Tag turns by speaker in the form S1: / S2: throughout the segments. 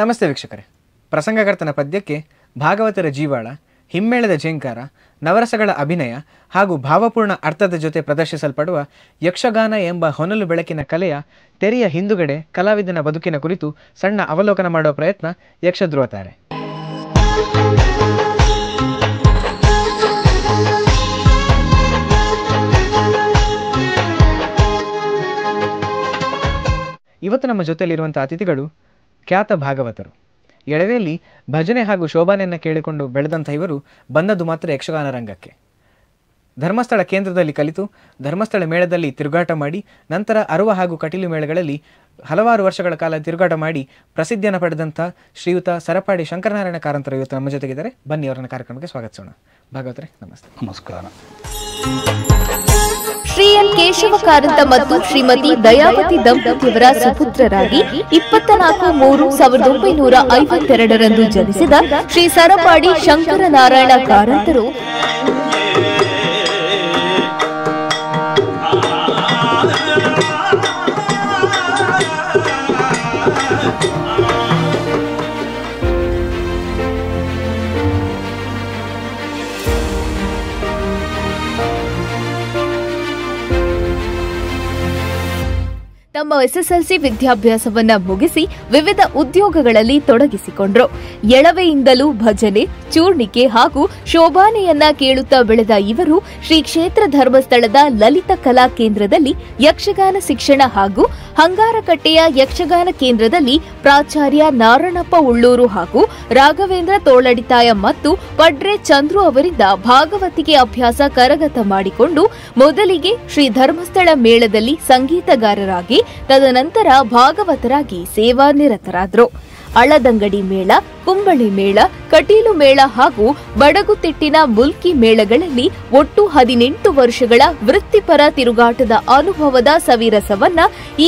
S1: ನಮಸ್ತೆ ವೀಕ್ಷಕರೇ ಪ್ರಸಂಗಕರ್ತನ ಪದ್ಯಕ್ಕೆ ಭಾಗವತರ ಜೀವಾಳ ಹಿಮ್ಮೇಳದ ಝೇಂಕಾರ ನವರಸಗಳ ಅಭಿನಯ ಹಾಗೂ ಭಾವಪೂರ್ಣ ಅರ್ಥದ ಜೊತೆ ಪ್ರದರ್ಶಿಸಲ್ಪಡುವ ಯಕ್ಷಗಾನ ಎಂಬ ಹೊನಲು ಬೆಳಕಿನ ಕಲೆಯ ತೆರೆಯ ಹಿಂದುಗಡೆ ಕಲಾವಿದನ ಬದುಕಿನ ಕುರಿತು ಸಣ್ಣ ಅವಲೋಕನ ಮಾಡುವ ಪ್ರಯತ್ನ ತಾರೆ ಇವತ್ತು ನಮ್ಮ ಜೊತೆಯಲ್ಲಿರುವಂಥ ಅತಿಥಿಗಳು ಖ್ಯಾತ ಭಾಗವತರು ಎಳವೆಯಲ್ಲಿ ಭಜನೆ ಹಾಗೂ ಶೋಭಾನೆಯನ್ನು ಕೇಳಿಕೊಂಡು ಬೆಳೆದಂಥ ಇವರು ಬಂದದ್ದು ಮಾತ್ರ ಯಕ್ಷಗಾನ ರಂಗಕ್ಕೆ ಧರ್ಮಸ್ಥಳ ಕೇಂದ್ರದಲ್ಲಿ ಕಲಿತು ಧರ್ಮಸ್ಥಳ ಮೇಳದಲ್ಲಿ ತಿರುಗಾಟ ಮಾಡಿ ನಂತರ ಅರುವ ಹಾಗೂ ಕಟೀಲು ಮೇಳಗಳಲ್ಲಿ ಹಲವಾರು ವರ್ಷಗಳ ಕಾಲ ತಿರುಗಾಟ ಮಾಡಿ ಪ್ರಸಿದ್ಧಿಯನ್ನು ಪಡೆದಂಥ ಶ್ರೀಯುತ ಸರಪಾಡಿ ಶಂಕರನಾರಾಯಣ ಕಾರಂತರ ಇವತ್ತು ನಮ್ಮ ಜೊತೆಗಿದ್ದಾರೆ ಬನ್ನಿ ಅವರನ್ನು ಕಾರ್ಯಕ್ರಮಕ್ಕೆ ಸ್ವಾಗತಿಸೋಣ ಭಾಗವತರೆ ನಮಸ್ತೆ ನಮಸ್ಕಾರ
S2: ಶ್ರೀ ಎನ್ ಕೇಶವ ಕಾರಂತ ಮತ್ತು ಶ್ರೀಮತಿ ದಯಾವತಿ ದಂಪತಿಯವರ ಸುಪುತ್ರರಾಗಿ ಇಪ್ಪತ್ತ ನಾಲ್ಕು ಮೂರು ಸಾವಿರದ ಒಂಬೈನೂರ ಐವತ್ತೆರಡರಂದು ಜನಿಸಿದ ಶ್ರೀ ಸರಪಾಡಿ ಶಂಕರನಾರಾಯಣ ಕಾರಂತರು ಎಸ್ಎಸ್ಎಲ್ಸಿ ವಿದ್ಯಾಭ್ಯಾಸವನ್ನ ಮುಗಿಸಿ ವಿವಿಧ ಉದ್ಯೋಗಗಳಲ್ಲಿ ತೊಡಗಿಸಿಕೊಂಡ್ರು ಎಳವೆಯಿಂದಲೂ ಭಜನೆ ಚೂರ್ಣಿಕೆ ಹಾಗೂ ಶೋಭಾನೆಯನ್ನ ಕೇಳುತ್ತಾ ಬೆಳೆದ ಇವರು ಶ್ರೀ ಕ್ಷೇತ್ರ ಧರ್ಮಸ್ಥಳದ ಲಲಿತ ಕಲಾ ಕೇಂದ್ರದಲ್ಲಿ ಯಕ್ಷಗಾನ ಶಿಕ್ಷಣ ಹಾಗೂ ಹಂಗಾರಕಟ್ಟೆಯ ಯಕ್ಷಗಾನ ಕೇಂದ್ರದಲ್ಲಿ ಪ್ರಾಚಾರ್ಯ ನಾರಣಪ್ಪ ಉಳ್ಳೂರು ಹಾಗೂ ರಾಘವೇಂದ್ರ ತೋಳಡಿತಾಯ ಮತ್ತು ಪಡ್ರೆ ಚಂದ್ರು ಅವರಿಂದ ಭಾಗವತಿಕೆ ಅಭ್ಯಾಸ ಕರಗತ ಮಾಡಿಕೊಂಡು ಮೊದಲಿಗೆ ಶ್ರೀ ಧರ್ಮಸ್ಥಳ ಮೇಳದಲ್ಲಿ ಸಂಗೀತಗಾರರಾಗಿ ತದನಂತರ ಭಾಗವತರಾಗಿ ಸೇವಾ ನಿರತರಾದರು ಅಳದಂಗಡಿ ಮೇಳ ಕುಂಬಳಿ ಮೇಳ ಕಟೀಲು ಮೇಳ ಹಾಗೂ ಬಡಗುತಿಟ್ಟಿನ ಮುಲ್ಕಿ ಮೇಳಗಳಲ್ಲಿ ಒಟ್ಟು ಹದಿನೆಂಟು ವರ್ಷಗಳ ವೃತ್ತಿಪರ ತಿರುಗಾಟದ ಅನುಭವದ ಸವಿರಸವನ್ನ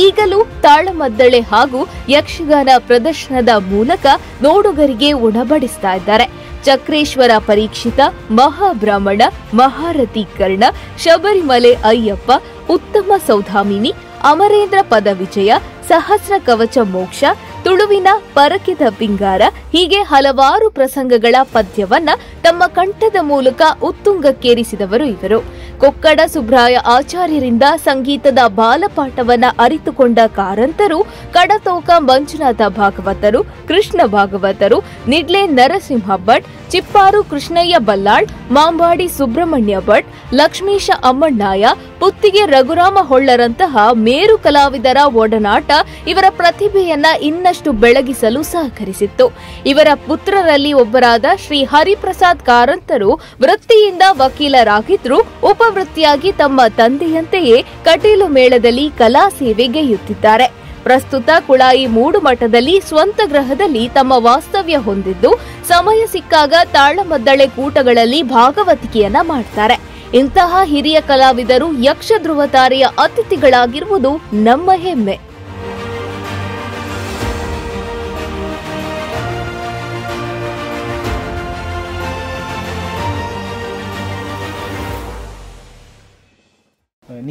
S2: ಈಗಲೂ ತಾಳಮದ್ದಳೆ ಹಾಗೂ ಯಕ್ಷಗಾನ ಪ್ರದರ್ಶನದ ಮೂಲಕ ನೋಡುಗರಿಗೆ ಉಣಬಡಿಸ್ತಾ ಇದ್ದಾರೆ ಚಕ್ರೇಶ್ವರ ಪರೀಕ್ಷಿತ ಮಹಾಬ್ರಾಹ್ಮಣ ಮಹಾರಥಿ ಕರ್ಣ ಶಬರಿಮಲೆ ಅಯ್ಯಪ್ಪ ಉತ್ತಮ ಸೌಧಾಮಿನಿ ಅಮರೇಂದ್ರ ಪದವಿಜಯ ಸಹಸ್ರ ಕವಚ ಮೋಕ್ಷ ತುಳುವಿನ ಪರಕಿದ ಬಿಂಗಾರ ಹೀಗೆ ಹಲವಾರು ಪ್ರಸಂಗಗಳ ಪದ್ಯವನ್ನ ತಮ್ಮ ಕಂಠದ ಮೂಲಕ ಉತ್ತುಂಗಕ್ಕೇರಿಸಿದವರು ಇವರು ಕೊಕ್ಕಡ ಸುಬ್ರಾಯ ಆಚಾರ್ಯರಿಂದ ಸಂಗೀತದ ಬಾಲಪಾಠವನ್ನ ಅರಿತುಕೊಂಡ ಕಾರಂತರು ಕಡತೋಕ ಮಂಜುನಾಥ ಭಾಗವತರು ಕೃಷ್ಣ ಭಾಗವತರು ನಿಡ್ಲೆ ನರಸಿಂಹ ಭಟ್ ಚಿಪ್ಪಾರು ಕೃಷ್ಣಯ್ಯ ಬಲ್ಲಾಳ್ ಮಾಂಬಾಡಿ ಸುಬ್ರಹ್ಮಣ್ಯ ಭಟ್ ಲಕ್ಷ್ಮೀಶ ಅಮ್ಮಣ್ಣಾಯ ಪುತ್ತಿಗೆ ರಘುರಾಮ ಹೊಳ್ಳರಂತಹ ಮೇರು ಕಲಾವಿದರ ಒಡನಾಟ ಇವರ ಪ್ರತಿಭೆಯನ್ನ ಇನ್ನಷ್ಟು ಬೆಳಗಿಸಲು ಸಹಕರಿಸಿತ್ತು ಇವರ ಪುತ್ರರಲ್ಲಿ ಒಬ್ಬರಾದ ಶ್ರೀ ಹರಿಪ್ರಸಾದ್ ಕಾರಂತರು ವೃತ್ತಿಯಿಂದ ವಕೀಲರಾಗಿದ್ರು ಉಪವೃತ್ತಿಯಾಗಿ ತಮ್ಮ ತಂದೆಯಂತೆಯೇ ಕಟೀಲು ಮೇಳದಲ್ಲಿ ಕಲಾ ಸೇವೆಗೆಯುತ್ತಿದ್ದಾರೆ ಪ್ರಸ್ತುತ ಕುಳಾಯಿ ಮೂಡು ಮಠದಲ್ಲಿ ಸ್ವಂತ ಗ್ರಹದಲ್ಲಿ ತಮ್ಮ ವಾಸ್ತವ್ಯ ಹೊಂದಿದ್ದು ಸಮಯ ಸಿಕ್ಕಾಗ ತಾಳಮದ್ದಳೆ ಕೂಟಗಳಲ್ಲಿ ಭಾಗವತಿಕೆಯನ್ನ ಮಾಡ್ತಾರೆ ಇಂತಹ ಹಿರಿಯ ಕಲಾವಿದರು ಯಕ್ಷ ಧ್ರುವತಾರೆಯ ಅತಿಥಿಗಳಾಗಿರುವುದು ನಮ್ಮ ಹೆಮ್ಮೆ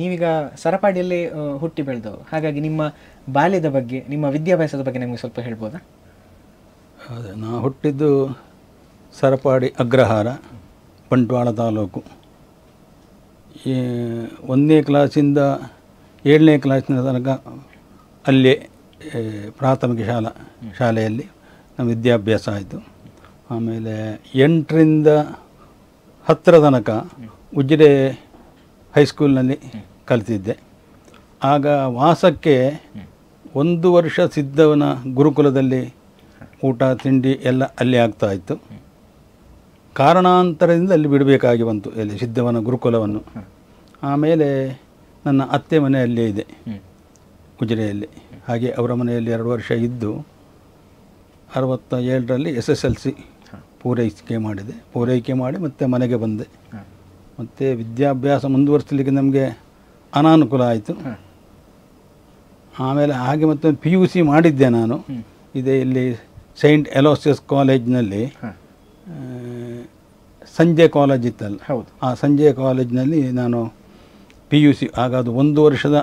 S1: ನೀವೀಗ ಸರಪಾಡಿಯಲ್ಲಿ ಹುಟ್ಟಿ ಬೆಳೆದವರು ಹಾಗಾಗಿ ನಿಮ್ಮ ಬಾಲ್ಯದ ಬಗ್ಗೆ ನಿಮ್ಮ ವಿದ್ಯಾಭ್ಯಾಸದ ಬಗ್ಗೆ ನಿಮಗೆ ಸ್ವಲ್ಪ ಹೇಳ್ಬೋದಾ
S3: ಅದೇ ನಾ ಹುಟ್ಟಿದ್ದು ಸರಪಾಡಿ ಅಗ್ರಹಾರ ಬಂಟ್ವಾಳ ತಾಲೂಕು ಈ ಒಂದನೇ ಕ್ಲಾಸಿಂದ ಏಳನೇ ಕ್ಲಾಸಿನ ತನಕ ಅಲ್ಲೇ ಪ್ರಾಥಮಿಕ ಶಾಲಾ ಶಾಲೆಯಲ್ಲಿ ನಮ್ಮ ವಿದ್ಯಾಭ್ಯಾಸ ಆಯಿತು ಆಮೇಲೆ ಎಂಟರಿಂದ ಹತ್ತಿರ ತನಕ ಉಜಿರೆ ಹೈಸ್ಕೂಲ್ನಲ್ಲಿ ಕಲಿತಿದ್ದೆ ಆಗ ವಾಸಕ್ಕೆ ಒಂದು ವರ್ಷ ಸಿದ್ಧವನ ಗುರುಕುಲದಲ್ಲಿ ಊಟ ತಿಂಡಿ ಎಲ್ಲ ಅಲ್ಲಿ ಆಗ್ತಾ ಇತ್ತು ಕಾರಣಾಂತರದಿಂದ ಅಲ್ಲಿ ಬಿಡಬೇಕಾಗಿ ಬಂತು ಎಲ್ಲಿ ಸಿದ್ಧವನ ಗುರುಕುಲವನ್ನು ಆಮೇಲೆ ನನ್ನ ಅತ್ತೆ ಅಲ್ಲೇ ಇದೆ ಗುಜರೆಯಲ್ಲಿ ಹಾಗೆ ಅವರ ಮನೆಯಲ್ಲಿ ಎರಡು ವರ್ಷ ಇದ್ದು ಅರವತ್ತ ಏಳರಲ್ಲಿ ಎಸ್ ಎಸ್ ಎಲ್ ಸಿ ಪೂರೈಕೆ ಮಾಡಿದೆ ಪೂರೈಕೆ ಮಾಡಿ ಮತ್ತೆ ಮನೆಗೆ ಬಂದೆ ಮತ್ತು ವಿದ್ಯಾಭ್ಯಾಸ ಮುಂದುವರಿಸಲಿಕ್ಕೆ ನಮಗೆ ಅನಾನುಕೂಲ ಆಯಿತು ಆಮೇಲೆ ಹಾಗೆ ಮತ್ತೊಂದು ಪಿ ಯು ಸಿ ಮಾಡಿದ್ದೆ ನಾನು ಇದೇ ಇಲ್ಲಿ ಸೈಂಟ್ ಎಲೋಸಿಯಸ್ ಕಾಲೇಜ್ನಲ್ಲಿ ಸಂಜೆ ಕಾಲೇಜ್ ಇತ್ತಲ್ಲ ಹೌದು ಆ ಸಂಜೆ ಕಾಲೇಜ್ನಲ್ಲಿ ನಾನು ಪಿ ಯು ಸಿ ಆಗ ಅದು ಒಂದು ವರ್ಷದ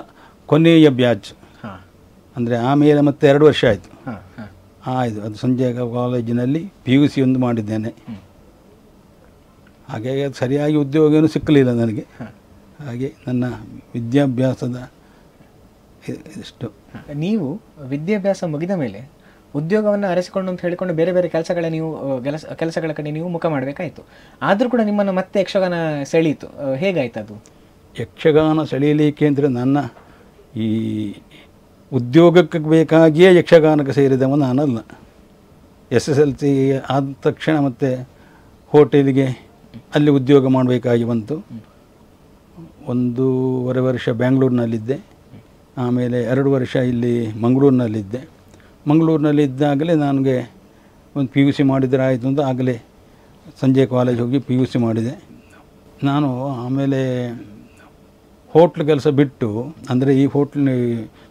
S3: ಕೊನೆಯ ಬ್ಯಾಚ್ ಅಂದರೆ ಆಮೇಲೆ ಮತ್ತೆ ಎರಡು ವರ್ಷ ಆಯಿತು ಆಯಿತು ಅದು ಸಂಜೆ ಕಾಲೇಜಿನಲ್ಲಿ ಪಿ ಯು ಸಿ ಒಂದು ಮಾಡಿದ್ದೇನೆ ಹಾಗೆ ಸರಿಯಾಗಿ ಉದ್ಯೋಗ ಏನು ಸಿಕ್ಕಲಿಲ್ಲ ನನಗೆ ಹಾಗೆ ನನ್ನ ವಿದ್ಯಾಭ್ಯಾಸದ
S1: ಇಷ್ಟು ನೀವು ವಿದ್ಯಾಭ್ಯಾಸ ಮುಗಿದ ಮೇಲೆ ಉದ್ಯೋಗವನ್ನು ಅರಸಿಕೊಂಡು ಅಂತ ಹೇಳಿಕೊಂಡು ಬೇರೆ ಬೇರೆ ಕೆಲಸಗಳ ನೀವು ಕೆಲಸಗಳ ಕಡೆ ನೀವು ಮುಖ ಮಾಡಬೇಕಾಯಿತು ಆದರೂ ಕೂಡ ನಿಮ್ಮನ್ನು ಮತ್ತೆ ಯಕ್ಷಗಾನ ಸೆಳೀತು ಹೇಗಾಯ್ತು ಅದು
S3: ಯಕ್ಷಗಾನ ಸೆಳೀಲಿಕ್ಕೆ ಅಂದರೆ ನನ್ನ ಈ ಉದ್ಯೋಗಕ್ಕೆ ಬೇಕಾಗಿಯೇ ಯಕ್ಷಗಾನಕ್ಕೆ ಸೇರಿದವ ನಾನಲ್ಲ ಎಸ್ ಎಸ್ ಎಲ್ ಸಿ ಆದ ತಕ್ಷಣ ಮತ್ತೆ ಹೋಟೆಲಿಗೆ ಅಲ್ಲಿ ಉದ್ಯೋಗ ಮಾಡಬೇಕಾಗಿ ಬಂತು ಒಂದೂವರೆ ವರ್ಷ ಬ್ಯಾಂಗ್ಳೂರಿನಲ್ಲಿದ್ದೆ ಆಮೇಲೆ ಎರಡು ವರ್ಷ ಇಲ್ಲಿ ಮಂಗಳೂರಿನಲ್ಲಿದ್ದೆ ಮಂಗಳೂರಿನಲ್ಲಿದ್ದಾಗಲೇ ನನಗೆ ಒಂದು ಪಿ ಯು ಸಿ ಮಾಡಿದರೆ ಆಯಿತು ಅಂತ ಆಗಲೇ ಸಂಜೆ ಕಾಲೇಜ್ ಹೋಗಿ ಪಿ ಯು ಸಿ ಮಾಡಿದೆ ನಾನು ಆಮೇಲೆ ಹೋಟ್ಲ್ ಕೆಲಸ ಬಿಟ್ಟು ಅಂದರೆ ಈ ಹೋಟ್ಲ್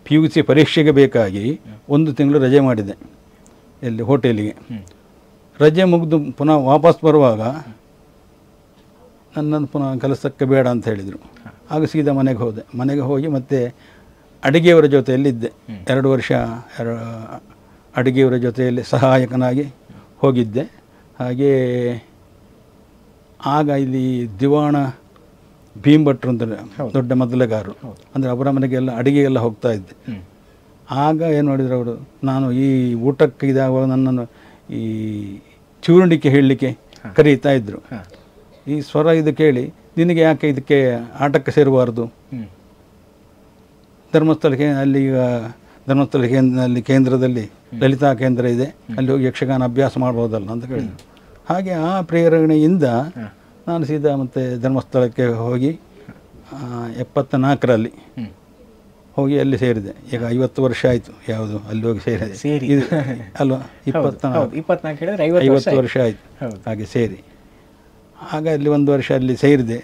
S3: ಪಿ ಯು ಸಿ ಪರೀಕ್ಷೆಗೆ ಬೇಕಾಗಿ ಒಂದು ತಿಂಗಳು ರಜೆ ಮಾಡಿದೆ ಇಲ್ಲಿ ಹೋಟೆಲಿಗೆ ರಜೆ ಮುಗಿದು ಪುನಃ ವಾಪಸ್ ಬರುವಾಗ ನನ್ನನ್ನು ಪುನಃ ಕೆಲಸಕ್ಕೆ ಬೇಡ ಅಂತ ಹೇಳಿದರು ಆಗ ಸೀದಾ ಮನೆಗೆ ಹೋದೆ ಮನೆಗೆ ಹೋಗಿ ಮತ್ತೆ ಅಡುಗೆಯವರ ಜೊತೆಯಲ್ಲಿದ್ದೆ ಎರಡು ವರ್ಷ ಅಡುಗೆಯವರ ಜೊತೆಯಲ್ಲಿ ಸಹಾಯಕನಾಗಿ ಹೋಗಿದ್ದೆ ಹಾಗೇ ಆಗ ಇಲ್ಲಿ ದಿವಾಣ ಭೀಮಭಟ್ರು ಅಂತ ದೊಡ್ಡ ಮೊದಲಗಾರರು ಅಂದರೆ ಅವರ ಮನೆಗೆಲ್ಲ ಅಡುಗೆಗೆಲ್ಲ ಹೋಗ್ತಾ ಇದ್ದೆ ಆಗ ಏನು ಮಾಡಿದ್ರು ಅವರು ನಾನು ಈ ಊಟಕ್ಕೆ ಇದಾಗುವಾಗ ನನ್ನನ್ನು ಈ ಚೂರುಣಿಕೆ ಹೇಳಲಿಕ್ಕೆ ಕರೀತಾ ಇದ್ದರು ಈ ಸ್ವರ ಇದು ಕೇಳಿ ನಿನಗೆ ಯಾಕೆ ಇದಕ್ಕೆ ಆಟಕ್ಕೆ ಸೇರಬಾರ್ದು ಧರ್ಮಸ್ಥಳಕ್ಕೆ ಅಲ್ಲಿ ಈಗ ಧರ್ಮಸ್ಥಳ ಕೇಂದ್ರದಲ್ಲಿ ಕೇಂದ್ರದಲ್ಲಿ ಲಲಿತಾ ಕೇಂದ್ರ ಇದೆ ಅಲ್ಲಿ ಹೋಗಿ ಯಕ್ಷಗಾನ ಅಭ್ಯಾಸ ಮಾಡ್ಬೋದಲ್ಲ ಅಂತ ಕೇಳಿದ್ರು ಹಾಗೆ ಆ ಪ್ರೇರಣೆಯಿಂದ ನಾನು ಸೀದಾ ಮತ್ತು ಧರ್ಮಸ್ಥಳಕ್ಕೆ ಹೋಗಿ ಎಪ್ಪತ್ತ ನಾಲ್ಕರಲ್ಲಿ ಹೋಗಿ ಅಲ್ಲಿ ಸೇರಿದೆ ಈಗ ಐವತ್ತು ವರ್ಷ ಆಯಿತು ಯಾವುದು ಅಲ್ಲಿ ಹೋಗಿ ಸೇರಿದೆ ಸೇರಿ ಅಲ್ವಾ ಇಪ್ಪತ್ತ ಐವತ್ತು ವರ್ಷ ಆಯಿತು ಹಾಗೆ ಸೇರಿ ಆಗ ಅಲ್ಲಿ ಒಂದು ವರ್ಷ ಅಲ್ಲಿ ಸೇರಿದೆ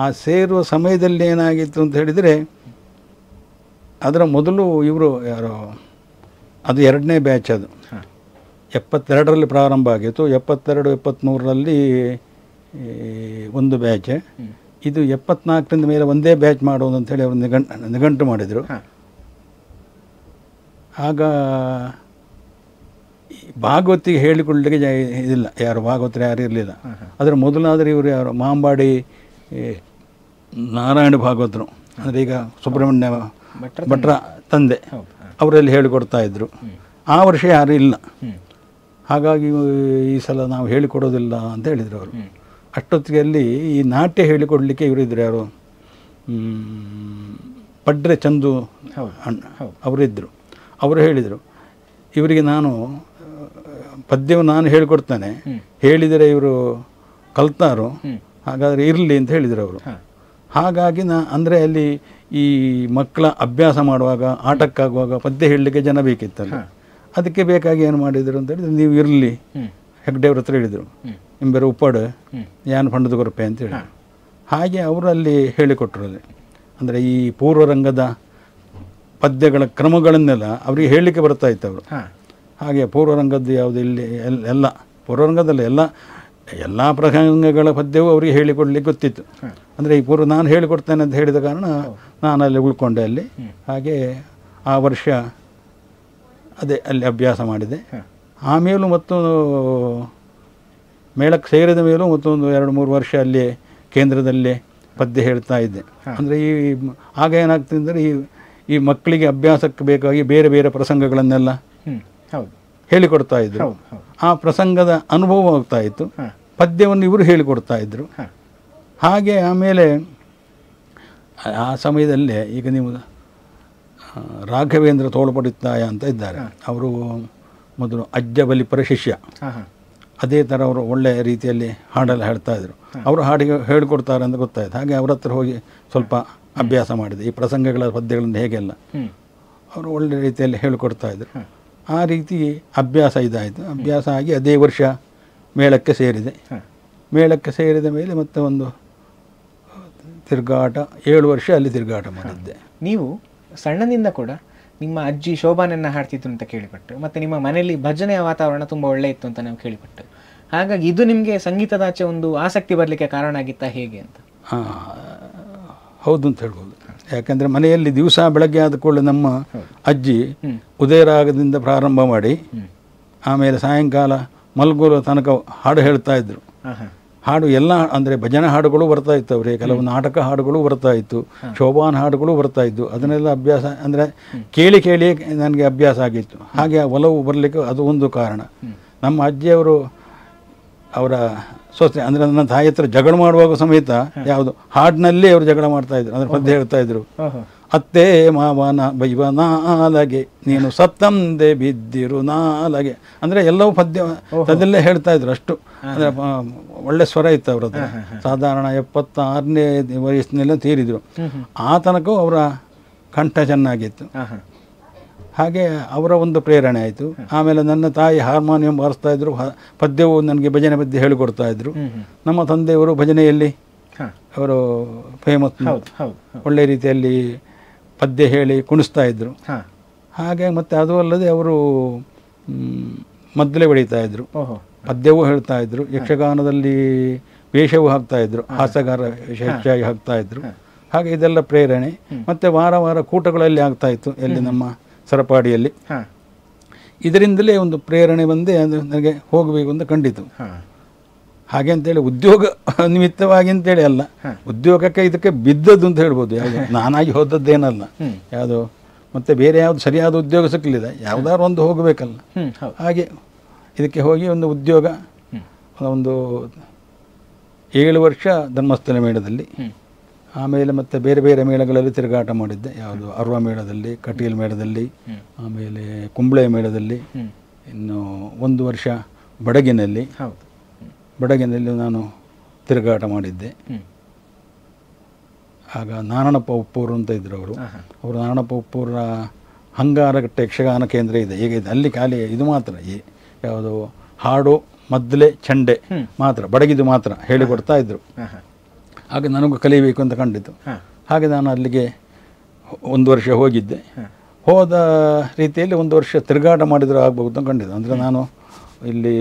S3: ಆ ಸೇರುವ ಸಮಯದಲ್ಲಿ ಏನಾಗಿತ್ತು ಅಂತ ಹೇಳಿದರೆ ಅದರ ಮೊದಲು ಇವರು ಯಾರು ಅದು ಎರಡನೇ ಬ್ಯಾಚ್ ಅದು ಎಪ್ಪತ್ತೆರಡರಲ್ಲಿ ಪ್ರಾರಂಭ ಆಗಿತ್ತು ಎಪ್ಪತ್ತೆರಡು ಎಪ್ಪತ್ತ್ಮೂರರಲ್ಲಿ ಒಂದು ಬ್ಯಾಚ್ ಇದು ಎಪ್ಪತ್ನಾಲ್ಕರಿಂದ ಮೇಲೆ ಒಂದೇ ಬ್ಯಾಚ್ ಮಾಡೋದು ಹೇಳಿ ಅವರು ನಿಘಂಟು ನಿಘಂಟು ಮಾಡಿದರು ಆಗ ಭಾಗವತಿಗೆ ಹೇಳಿಕೊಳ್ಳಲಿಕ್ಕೆ ಇದಿಲ್ಲ ಯಾರು ಭಾಗವತರು ಯಾರು ಇರಲಿಲ್ಲ ಅದರ ಮೊದಲಾದರೆ ಇವರು ಯಾರು ಮಾಂಬಾಡಿ ನಾರಾಯಣ ಭಾಗವತರು ಅಂದರೆ ಈಗ ಸುಬ್ರಹ್ಮಣ್ಯ ಭಟ್ರ ತಂದೆ ಅವರಲ್ಲಿ ಹೇಳಿಕೊಡ್ತಾ ಇದ್ದರು ಆ ವರ್ಷ ಯಾರು ಇಲ್ಲ ಹಾಗಾಗಿ ಈ ಸಲ ನಾವು ಹೇಳಿಕೊಡೋದಿಲ್ಲ ಅಂತ ಹೇಳಿದರು ಅವರು ಅಷ್ಟೊತ್ತಿಗೆಯಲ್ಲಿ ಈ ನಾಟ್ಯ ಹೇಳಿಕೊಡಲಿಕ್ಕೆ ಇವರಿದ್ದರು ಯಾರು ಪಡ್ರೆ ಚಂದು ಅವರಿದ್ದರು ಅವರು ಹೇಳಿದರು ಇವರಿಗೆ ನಾನು ಪದ್ಯವು ನಾನು ಹೇಳಿಕೊಡ್ತೇನೆ ಹೇಳಿದರೆ ಇವರು ಕಲ್ತಾರು ಹಾಗಾದರೆ ಇರಲಿ ಅಂತ ಹೇಳಿದರು ಅವರು ಹಾಗಾಗಿ ನಾ ಅಂದರೆ ಅಲ್ಲಿ ಈ ಮಕ್ಕಳ ಅಭ್ಯಾಸ ಮಾಡುವಾಗ ಆಟಕ್ಕಾಗುವಾಗ ಪದ್ಯ ಹೇಳಲಿಕ್ಕೆ ಜನ ಬೇಕಿತ್ತಲ್ಲ ಅದಕ್ಕೆ ಬೇಕಾಗಿ ಏನು ಮಾಡಿದರು ಅಂತ ಹೇಳಿದ್ರೆ ನೀವು ಇರಲಿ ಅವ್ರ ಹತ್ರ ಹೇಳಿದರು ನಿಂಬೆರ ಉಪ್ಪಡ ಏನು ಪಂಡದ ಕೊರಪೆ ಅಂತ ಹೇಳಿ ಹಾಗೆ ಅಲ್ಲಿ ಹೇಳಿಕೊಟ್ರು ಅಲ್ಲಿ ಅಂದರೆ ಈ ಪೂರ್ವರಂಗದ ಪದ್ಯಗಳ ಕ್ರಮಗಳನ್ನೆಲ್ಲ ಅವರಿಗೆ ಹೇಳಲಿಕ್ಕೆ ಬರ್ತಾ ಇತ್ತು ಅವರು ಹಾಗೆ ಪೂರ್ವರಂಗದ್ದು ಯಾವುದು ಇಲ್ಲಿ ಎಲ್ಲ ಎಲ್ಲ ಪೂರ್ವರಂಗದಲ್ಲಿ ಎಲ್ಲ ಎಲ್ಲ ಪ್ರಸಂಗಗಳ ಪದ್ಯವೂ ಅವರಿಗೆ ಹೇಳಿಕೊಡ್ಲಿಕ್ಕೆ ಗೊತ್ತಿತ್ತು ಅಂದರೆ ಈ ಪೂರ್ವ ನಾನು ಹೇಳಿಕೊಡ್ತೇನೆ ಅಂತ ಹೇಳಿದ ಕಾರಣ ನಾನು ಅಲ್ಲಿ ಉಳ್ಕೊಂಡೆ ಅಲ್ಲಿ ಹಾಗೆ ಆ ವರ್ಷ ಅದೇ ಅಲ್ಲಿ ಅಭ್ಯಾಸ ಮಾಡಿದೆ ಆಮೇಲೂ ಮತ್ತೊಂದು ಮೇಳಕ್ಕೆ ಸೇರಿದ ಮೇಲೂ ಮತ್ತೊಂದು ಎರಡು ಮೂರು ವರ್ಷ ಅಲ್ಲಿ ಕೇಂದ್ರದಲ್ಲಿ ಪದ್ಯ ಹೇಳ್ತಾ ಇದ್ದೆ ಅಂದರೆ ಈ ಆಗ ಏನಾಗ್ತದೆ ಅಂದರೆ ಈ ಈ ಮಕ್ಕಳಿಗೆ ಅಭ್ಯಾಸಕ್ಕೆ ಬೇಕಾಗಿ ಬೇರೆ ಬೇರೆ ಪ್ರಸಂಗಗಳನ್ನೆಲ್ಲ ಹೇಳಿಕೊಡ್ತಾ ಇದ್ರು ಆ ಪ್ರಸಂಗದ ಅನುಭವ ಆಗ್ತಾ ಇತ್ತು ಪದ್ಯವನ್ನು ಇವರು ಹೇಳಿಕೊಡ್ತಾ ಇದ್ರು ಹಾಗೆ ಆಮೇಲೆ ಆ ಸಮಯದಲ್ಲೇ ಈಗ ನೀವು ರಾಘವೇಂದ್ರ ತೋಳ್ಪಡಿತಾಯ ಅಂತ ಇದ್ದಾರೆ ಅವರು ಮೊದಲು ಅಜ್ಜ ಬಲಿ ಶಿಷ್ಯ ಅದೇ ಥರ ಅವರು ಒಳ್ಳೆಯ ರೀತಿಯಲ್ಲಿ ಹಾಡೆಲ್ಲ ಹೇಳ್ತಾ ಇದ್ರು ಅವರು ಹಾಡಿಗೆ ಹೇಳಿಕೊಡ್ತಾರೆ ಅಂತ ಗೊತ್ತಾಯಿತು ಹಾಗೆ ಅವ್ರ ಹತ್ರ ಹೋಗಿ ಸ್ವಲ್ಪ ಅಭ್ಯಾಸ ಮಾಡಿದೆ ಈ ಪ್ರಸಂಗಗಳ ಪದ್ಯಗಳನ್ನು ಹೇಗೆಲ್ಲ ಅವರು ಒಳ್ಳೆ ರೀತಿಯಲ್ಲಿ ಹೇಳಿಕೊಡ್ತಾ ಇದ್ರು ಆ ರೀತಿ ಅಭ್ಯಾಸ ಇದಾಯಿತು ಅಭ್ಯಾಸ ಆಗಿ ಅದೇ ವರ್ಷ ಮೇಳಕ್ಕೆ ಸೇರಿದೆ ಮೇಳಕ್ಕೆ ಸೇರಿದ ಮೇಲೆ ಮತ್ತೆ ಒಂದು
S1: ತಿರುಗಾಟ ಏಳು ವರ್ಷ ಅಲ್ಲಿ ತಿರುಗಾಟ ಮಾಡಿದ್ದೆ ನೀವು ಸಣ್ಣದಿಂದ ಕೂಡ ನಿಮ್ಮ ಅಜ್ಜಿ ಶೋಭಾನನ್ನ ಹಾಡ್ತಿದ್ರು ಅಂತ ಕೇಳಿಪಟ್ಟು ಮತ್ತು ನಿಮ್ಮ ಮನೆಯಲ್ಲಿ ಭಜನೆಯ ವಾತಾವರಣ ತುಂಬ ಒಳ್ಳೆ ಇತ್ತು ಅಂತ ನಾವು ಕೇಳಿಪಟ್ಟು ಹಾಗಾಗಿ ಇದು ನಿಮಗೆ ಸಂಗೀತದಾಚೆ ಒಂದು ಆಸಕ್ತಿ ಬರಲಿಕ್ಕೆ ಕಾರಣ ಆಗಿತ್ತಾ ಹೇಗೆ ಅಂತ
S3: ಹೌದು ಅಂತ ಹೇಳ್ಬೋದು ಯಾಕಂದರೆ ಮನೆಯಲ್ಲಿ ದಿವಸ ಬೆಳಗ್ಗೆ ಆದ ಕೂಡಲೇ ನಮ್ಮ ಅಜ್ಜಿ ಉದಯರಾಗದಿಂದ ಪ್ರಾರಂಭ ಮಾಡಿ ಆಮೇಲೆ ಸಾಯಂಕಾಲ ಮಲ್ಗುರು ತನಕ ಹಾಡು ಹೇಳ್ತಾ ಇದ್ದರು ಹಾಡು ಎಲ್ಲ ಅಂದರೆ ಭಜನೆ ಹಾಡುಗಳು ಬರ್ತಾ ಇತ್ತು ಅವರಿಗೆ ಕೆಲವು ನಾಟಕ ಹಾಡುಗಳು ಬರ್ತಾ ಇತ್ತು ಶೋಭಾನ್ ಹಾಡುಗಳು ಬರ್ತಾ ಇತ್ತು ಅದನ್ನೆಲ್ಲ ಅಭ್ಯಾಸ ಅಂದರೆ ಕೇಳಿ ಕೇಳಿ ನನಗೆ ಅಭ್ಯಾಸ ಆಗಿತ್ತು ಹಾಗೆ ಒಲವು ಬರಲಿಕ್ಕೆ ಅದು ಒಂದು ಕಾರಣ ನಮ್ಮ ಅಜ್ಜಿಯವರು ಅವರ ಸೊ ಅಂದ್ರೆ ನನ್ನ ತಾಯಿ ಹತ್ರ ಜಗಳ ಮಾಡುವಾಗ ಸಮೇತ ಯಾವುದು ಹಾಡಿನಲ್ಲಿ ಅವರು ಜಗಳ ಮಾಡ್ತಾ ಇದ್ರು ಅಂದ್ರೆ ಪದ್ಯ ಹೇಳ್ತಾ ಇದ್ರು ಅತ್ತೆ ಮಾವನ ಬೈವ ನಾಲಗೆ ನೀನು ಸತ್ತಂದೆ ಬಿದ್ದಿರು ನಾಲಗೆ ಅಂದ್ರೆ ಎಲ್ಲವೂ ಪದ್ಯ ಅದೆಲ್ಲೇ ಹೇಳ್ತಾ ಇದ್ರು ಅಷ್ಟು ಅಂದ್ರೆ ಒಳ್ಳೆ ಸ್ವರ ಇತ್ತು ಅವ್ರದ್ದು ಸಾಧಾರಣ ಎಪ್ಪತ್ತಾರನೇ ವಯಸ್ಸಿನಲ್ಲಿ ತೀರಿದ್ರು ಆತನಕ್ಕೂ ಅವರ ಕಂಠ ಚೆನ್ನಾಗಿತ್ತು ಹಾಗೆ ಅವರ ಒಂದು ಪ್ರೇರಣೆ ಆಯಿತು ಆಮೇಲೆ ನನ್ನ ತಾಯಿ ಹಾರ್ಮೋನಿಯಂ ಬಾರಿಸ್ತಾ ಇದ್ರು ಪದ್ಯವು ನನಗೆ ಭಜನೆ ಪದ್ಯ ಹೇಳಿಕೊಡ್ತಾ ಇದ್ರು ನಮ್ಮ ತಂದೆಯವರು ಭಜನೆಯಲ್ಲಿ ಅವರು ಫೇಮಸ್ ಒಳ್ಳೆ ರೀತಿಯಲ್ಲಿ ಪದ್ಯ ಹೇಳಿ ಕುಣಿಸ್ತಾ ಇದ್ರು ಹಾಗೆ ಮತ್ತೆ ಅದು ಅಲ್ಲದೆ ಅವರು ಮದ್ದಲೆ ಬೆಳೀತಾ ಇದ್ರು ಪದ್ಯವೂ ಹೇಳ್ತಾ ಇದ್ರು ಯಕ್ಷಗಾನದಲ್ಲಿ ವೇಷವೂ ಹಾಕ್ತಾ ಇದ್ರು ಹಾಸಗಾರ ಹೆಚ್ಚಾಗಿ ಹಾಕ್ತಾ ಇದ್ರು ಹಾಗೆ ಇದೆಲ್ಲ ಪ್ರೇರಣೆ ಮತ್ತೆ ವಾರ ವಾರ ಕೂಟಗಳಲ್ಲಿ ಆಗ್ತಾ ಇತ್ತು ಎಲ್ಲಿ ನಮ್ಮ ಸರಪಾಡಿಯಲ್ಲಿ ಇದರಿಂದಲೇ ಒಂದು ಪ್ರೇರಣೆ ಬಂದೇ ಅದು ನನಗೆ ಹೋಗಬೇಕು ಅಂತ ಕಂಡಿತು ಹಾಗೆ ಅಂತೇಳಿ ಉದ್ಯೋಗ ನಿಮಿತ್ತವಾಗಿ ಅಂತೇಳಿ ಅಲ್ಲ ಉದ್ಯೋಗಕ್ಕೆ ಇದಕ್ಕೆ ಬಿದ್ದದ್ದು ಅಂತ ಹೇಳ್ಬೋದು ಯಾವುದು ನಾನಾಗಿ ಹೋದದ್ದೇನಲ್ಲ ಯಾವುದು ಮತ್ತು ಬೇರೆ ಯಾವುದು ಸರಿಯಾದ ಉದ್ಯೋಗ ಸಿಕ್ಕಲಿಲ್ಲ ಯಾವುದಾದ್ರು ಒಂದು ಹೋಗಬೇಕಲ್ಲ ಹಾಗೆ ಇದಕ್ಕೆ ಹೋಗಿ ಒಂದು ಉದ್ಯೋಗ ಒಂದು ಏಳು ವರ್ಷ ಧರ್ಮಸ್ಥಳ ಮೇಳದಲ್ಲಿ ಆಮೇಲೆ ಮತ್ತೆ ಬೇರೆ ಬೇರೆ ಮೇಳಗಳಲ್ಲಿ ತಿರುಗಾಟ ಮಾಡಿದ್ದೆ ಯಾವುದು ಅರ್ವ ಮೇಳದಲ್ಲಿ ಕಟೀಲ್ ಮೇಳದಲ್ಲಿ ಆಮೇಲೆ ಕುಂಬಳೆ ಮೇಳದಲ್ಲಿ ಇನ್ನು ಒಂದು ವರ್ಷ ಬಡಗಿನಲ್ಲಿ ಬಡಗಿನಲ್ಲಿ ನಾನು ತಿರುಗಾಟ ಮಾಡಿದ್ದೆ ಆಗ ನಾರಾಯಣಪ್ಪ ಉಪ್ಪೂರು ಅಂತ ಇದ್ರು ಅವರು ಅವರು ನಾರಾಯಣಪ್ಪ ಉಪ್ಪೂರ ಹಂಗಾರ ಯಕ್ಷಗಾನ ಕೇಂದ್ರ ಇದೆ ಈಗ ಇದೆ ಅಲ್ಲಿ ಖಾಲಿ ಇದು ಮಾತ್ರ ಈ ಯಾವುದು ಹಾಡು ಮದ್ಲೆ ಚಂಡೆ ಮಾತ್ರ ಬಡಗಿದು ಮಾತ್ರ ಹೇಳಿಕೊಡ್ತಾ ಇದ್ದರು ಹಾಗೆ ನನಗೂ ಕಲಿಯಬೇಕು ಅಂತ ಕಂಡಿತು ಹಾಗೆ ನಾನು ಅಲ್ಲಿಗೆ ಒಂದು ವರ್ಷ ಹೋಗಿದ್ದೆ ಹೋದ ರೀತಿಯಲ್ಲಿ ಒಂದು ವರ್ಷ ತಿರುಗಾಟ ಮಾಡಿದರೂ ಆಗ್ಬೋದು ಅಂತ ಕಂಡಿದ್ದು ಅಂದರೆ ನಾನು ಇಲ್ಲಿ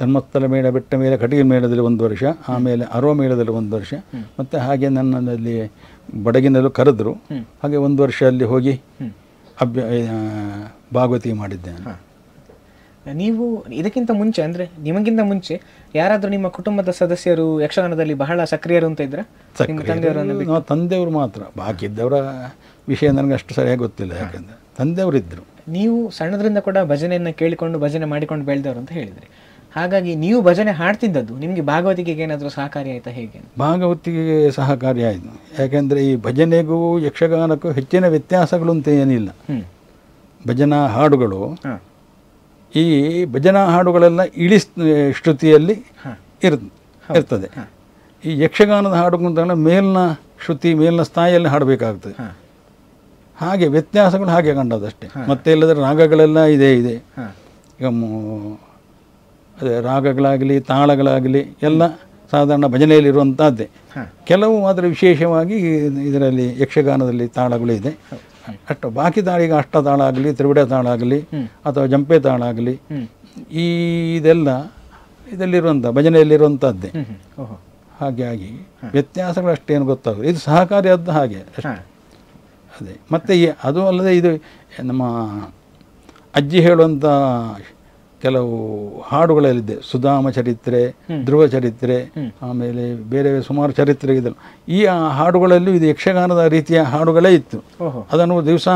S3: ಧರ್ಮಸ್ಥಳ ಮೇಳ ಬೆಟ್ಟ ಮೇಲೆ ಕಟಗಿ ಮೇಳದಲ್ಲಿ ಒಂದು ವರ್ಷ ಆಮೇಲೆ ಅರೋ ಮೇಳದಲ್ಲಿ ಒಂದು ವರ್ಷ ಮತ್ತು ಹಾಗೆ ನನ್ನಲ್ಲಿ ಬಡಗಿನಲ್ಲೂ ಕರೆದರು ಹಾಗೆ ಒಂದು ವರ್ಷ ಅಲ್ಲಿ ಹೋಗಿ ಅಭ್ಯ ಭಾಗವತಿ ಮಾಡಿದ್ದೆ ನಾನು
S1: ನೀವು ಇದಕ್ಕಿಂತ ಮುಂಚೆ ಅಂದ್ರೆ ನಿಮಗಿಂತ ಮುಂಚೆ ಯಾರಾದರೂ ನಿಮ್ಮ ಕುಟುಂಬದ ಸದಸ್ಯರು ಯಕ್ಷಗಾನದಲ್ಲಿ ಬಹಳ ಸಕ್ರಿಯರು ಅಂತ ಇದ್ರ
S3: ತಂದೆಯವರು ಮಾತ್ರ ಬಾಕಿ ಇದ್ದವರ ವಿಷಯ ನನಗೆ ಅಷ್ಟು ಸರಿಯಾಗಿ ಗೊತ್ತಿಲ್ಲ ತಂದೆಯವರು ಇದ್ರು
S1: ನೀವು ಸಣ್ಣದ್ರಿಂದ ಕೂಡ ಭಜನೆಯನ್ನು ಕೇಳಿಕೊಂಡು ಭಜನೆ ಮಾಡಿಕೊಂಡು ಬೆಳೆದವರು ಅಂತ ಹೇಳಿದರೆ ಹಾಗಾಗಿ ನೀವು ಭಜನೆ ಹಾಡ್ತಿದ್ದದ್ದು ನಿಮಗೆ ಭಾಗವತಿಗೆ ಏನಾದರೂ ಸಹಕಾರಿ ಆಯಿತಾ ಹೇಗೆ
S3: ಭಾಗವತಿಗೆ ಸಹಕಾರಿ ಆಯಿತು ಯಾಕೆಂದರೆ ಈ ಭಜನೆಗೂ ಯಕ್ಷಗಾನಕ್ಕೂ ಹೆಚ್ಚಿನ ವ್ಯತ್ಯಾಸಗಳು ಅಂತ ಏನಿಲ್ಲ ಭಜನಾ ಹಾಡುಗಳು ಈ ಭಜನಾ ಹಾಡುಗಳೆಲ್ಲ ಇಳಿ ಶ್ರುತಿಯಲ್ಲಿ ಇರ್ ಇರ್ತದೆ ಈ ಯಕ್ಷಗಾನದ ಹಾಡುಗಳ ಮೇಲಿನ ಶ್ರುತಿ ಮೇಲಿನ ಸ್ಥಾಯಿಯಲ್ಲಿ ಹಾಡಬೇಕಾಗ್ತದೆ ಹಾಗೆ ವ್ಯತ್ಯಾಸಗಳು ಹಾಗೆ ಕಂಡದಷ್ಟೇ ಮತ್ತೆ ಇಲ್ಲದ್ರೆ ರಾಗಗಳೆಲ್ಲ ಇದೇ ಇದೆ ಈಗ ಅದೇ ರಾಗಗಳಾಗಲಿ ತಾಳಗಳಾಗಲಿ ಎಲ್ಲ ಸಾಧಾರಣ ಭಜನೆಯಲ್ಲಿರುವಂಥದ್ದೇ ಕೆಲವು ಆದರೆ ವಿಶೇಷವಾಗಿ ಇದರಲ್ಲಿ ಯಕ್ಷಗಾನದಲ್ಲಿ ತಾಳಗಳು ಇದೆ ಅಷ್ಟು ಬಾಕಿ ತಾಳಿಗೆ ಅಷ್ಟ ತಾಣ ಆಗಲಿ ತ್ರಿವಿಡೆ ತಾಳ ಆಗಲಿ ಅಥವಾ ಜಂಪೆ ತಾಳ ಆಗಲಿ ಈ ಇದೆಲ್ಲ ಇದರಲ್ಲಿರುವಂಥ ಭಜನೆಯಲ್ಲಿರುವಂಥದ್ದೇ ಹಾಗೆ ಆಗಿ ವ್ಯತ್ಯಾಸಗಳು ಅಷ್ಟೇನು ಗೊತ್ತಾಗುತ್ತೆ ಇದು ಸಹಕಾರಿಯಾದ ಹಾಗೆ ಅದೇ ಮತ್ತು ಅದು ಅಲ್ಲದೆ ಇದು ನಮ್ಮ ಅಜ್ಜಿ ಹೇಳುವಂಥ ಕೆಲವು ಹಾಡುಗಳಲ್ಲಿದ್ದೆ ಸುಧಾಮ ಚರಿತ್ರೆ ಧ್ರುವ ಚರಿತ್ರೆ ಆಮೇಲೆ ಬೇರೆ ಸುಮಾರು ಚರಿತ್ರೆ ಇದ್ದರು ಈ ಹಾಡುಗಳಲ್ಲೂ ಇದು ಯಕ್ಷಗಾನದ ರೀತಿಯ ಹಾಡುಗಳೇ ಇತ್ತು ಅದನ್ನು ದಿವಸ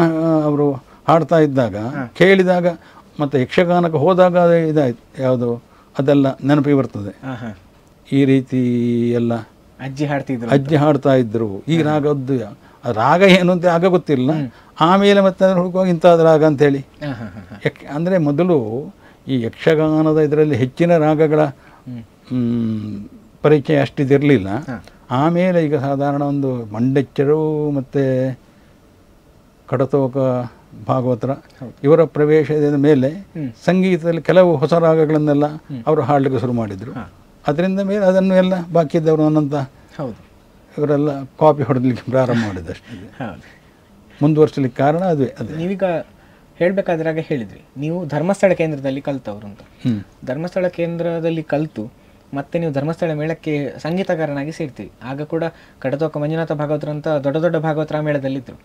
S3: ಅವರು ಹಾಡ್ತಾ ಇದ್ದಾಗ ಕೇಳಿದಾಗ ಮತ್ತು ಯಕ್ಷಗಾನಕ್ಕೆ ಹೋದಾಗ ಇದಾಯ್ತು ಯಾವುದು ಅದೆಲ್ಲ ನೆನಪಿಗೆ ಬರ್ತದೆ ಈ ರೀತಿ ಎಲ್ಲ
S1: ಅಜ್ಜಿ ಹಾಡ್ತಿದ್ರು ಅಜ್ಜಿ
S3: ಹಾಡ್ತಾ ಇದ್ರು ಈ ರಾಗದ್ದು ರಾಗ ಏನು ಅಂತ ಆಗ ಗೊತ್ತಿಲ್ಲ ಆಮೇಲೆ ಮತ್ತೆ ಹುಡುಕುವಾಗ ಇಂಥದ್ದು ರಾಗ ಅಂತೇಳಿ ಯಾಕೆ ಅಂದರೆ ಮೊದಲು ಈ ಯಕ್ಷಗಾನದ ಇದರಲ್ಲಿ ಹೆಚ್ಚಿನ ರಾಗಗಳ ಪರಿಚಯ ಅಷ್ಟಿದಿರಲಿಲ್ಲ ಆಮೇಲೆ ಈಗ ಸಾಧಾರಣ ಒಂದು ಮಂಡೆಚ್ಚರು ಮತ್ತು ಕಡತೋಕ ಭಾಗವತರ ಇವರ ಪ್ರವೇಶದ ಮೇಲೆ ಸಂಗೀತದಲ್ಲಿ ಕೆಲವು ಹೊಸ ರಾಗಗಳನ್ನೆಲ್ಲ ಅವರು ಹಾಡಲಿಕ್ಕೆ ಶುರು ಮಾಡಿದರು ಅದರಿಂದ ಮೇಲೆ ಅದನ್ನು ಎಲ್ಲ ಬಾಕಿದ್ದವರು ನನ್ನಂತ
S1: ಹೌದು ಇವರೆಲ್ಲ ಕಾಪಿ ಹೊಡೆದಲಿಕ್ಕೆ ಪ್ರಾರಂಭ ಮಾಡಿದಷ್ಟೇ ಮುಂದುವರ್ಸಲಿಕ್ಕೆ ಕಾರಣ ಅದೇ ಅದೇ ನೀವೀಗ ಹೇಳಬೇಕಾದ್ರಾಗೆ ಹೇಳಿದ್ರಿ ನೀವು ಧರ್ಮಸ್ಥಳ ಕೇಂದ್ರದಲ್ಲಿ ಕಲ್ತವ್ರು ಅಂತ ಧರ್ಮಸ್ಥಳ ಕೇಂದ್ರದಲ್ಲಿ ಕಲಿತು ಮತ್ತೆ ನೀವು ಧರ್ಮಸ್ಥಳ ಮೇಳಕ್ಕೆ ಸಂಗೀತಗಾರನಾಗಿ ಸೇರ್ತೀವಿ ಆಗ ಕೂಡ ಕಡತೋಕ ಮಂಜುನಾಥ ಭಾಗವತರ ಅಂತ ದೊಡ್ಡ ದೊಡ್ಡ ಭಾಗವತರ ಮೇಳದಲ್ಲಿದ್ದರು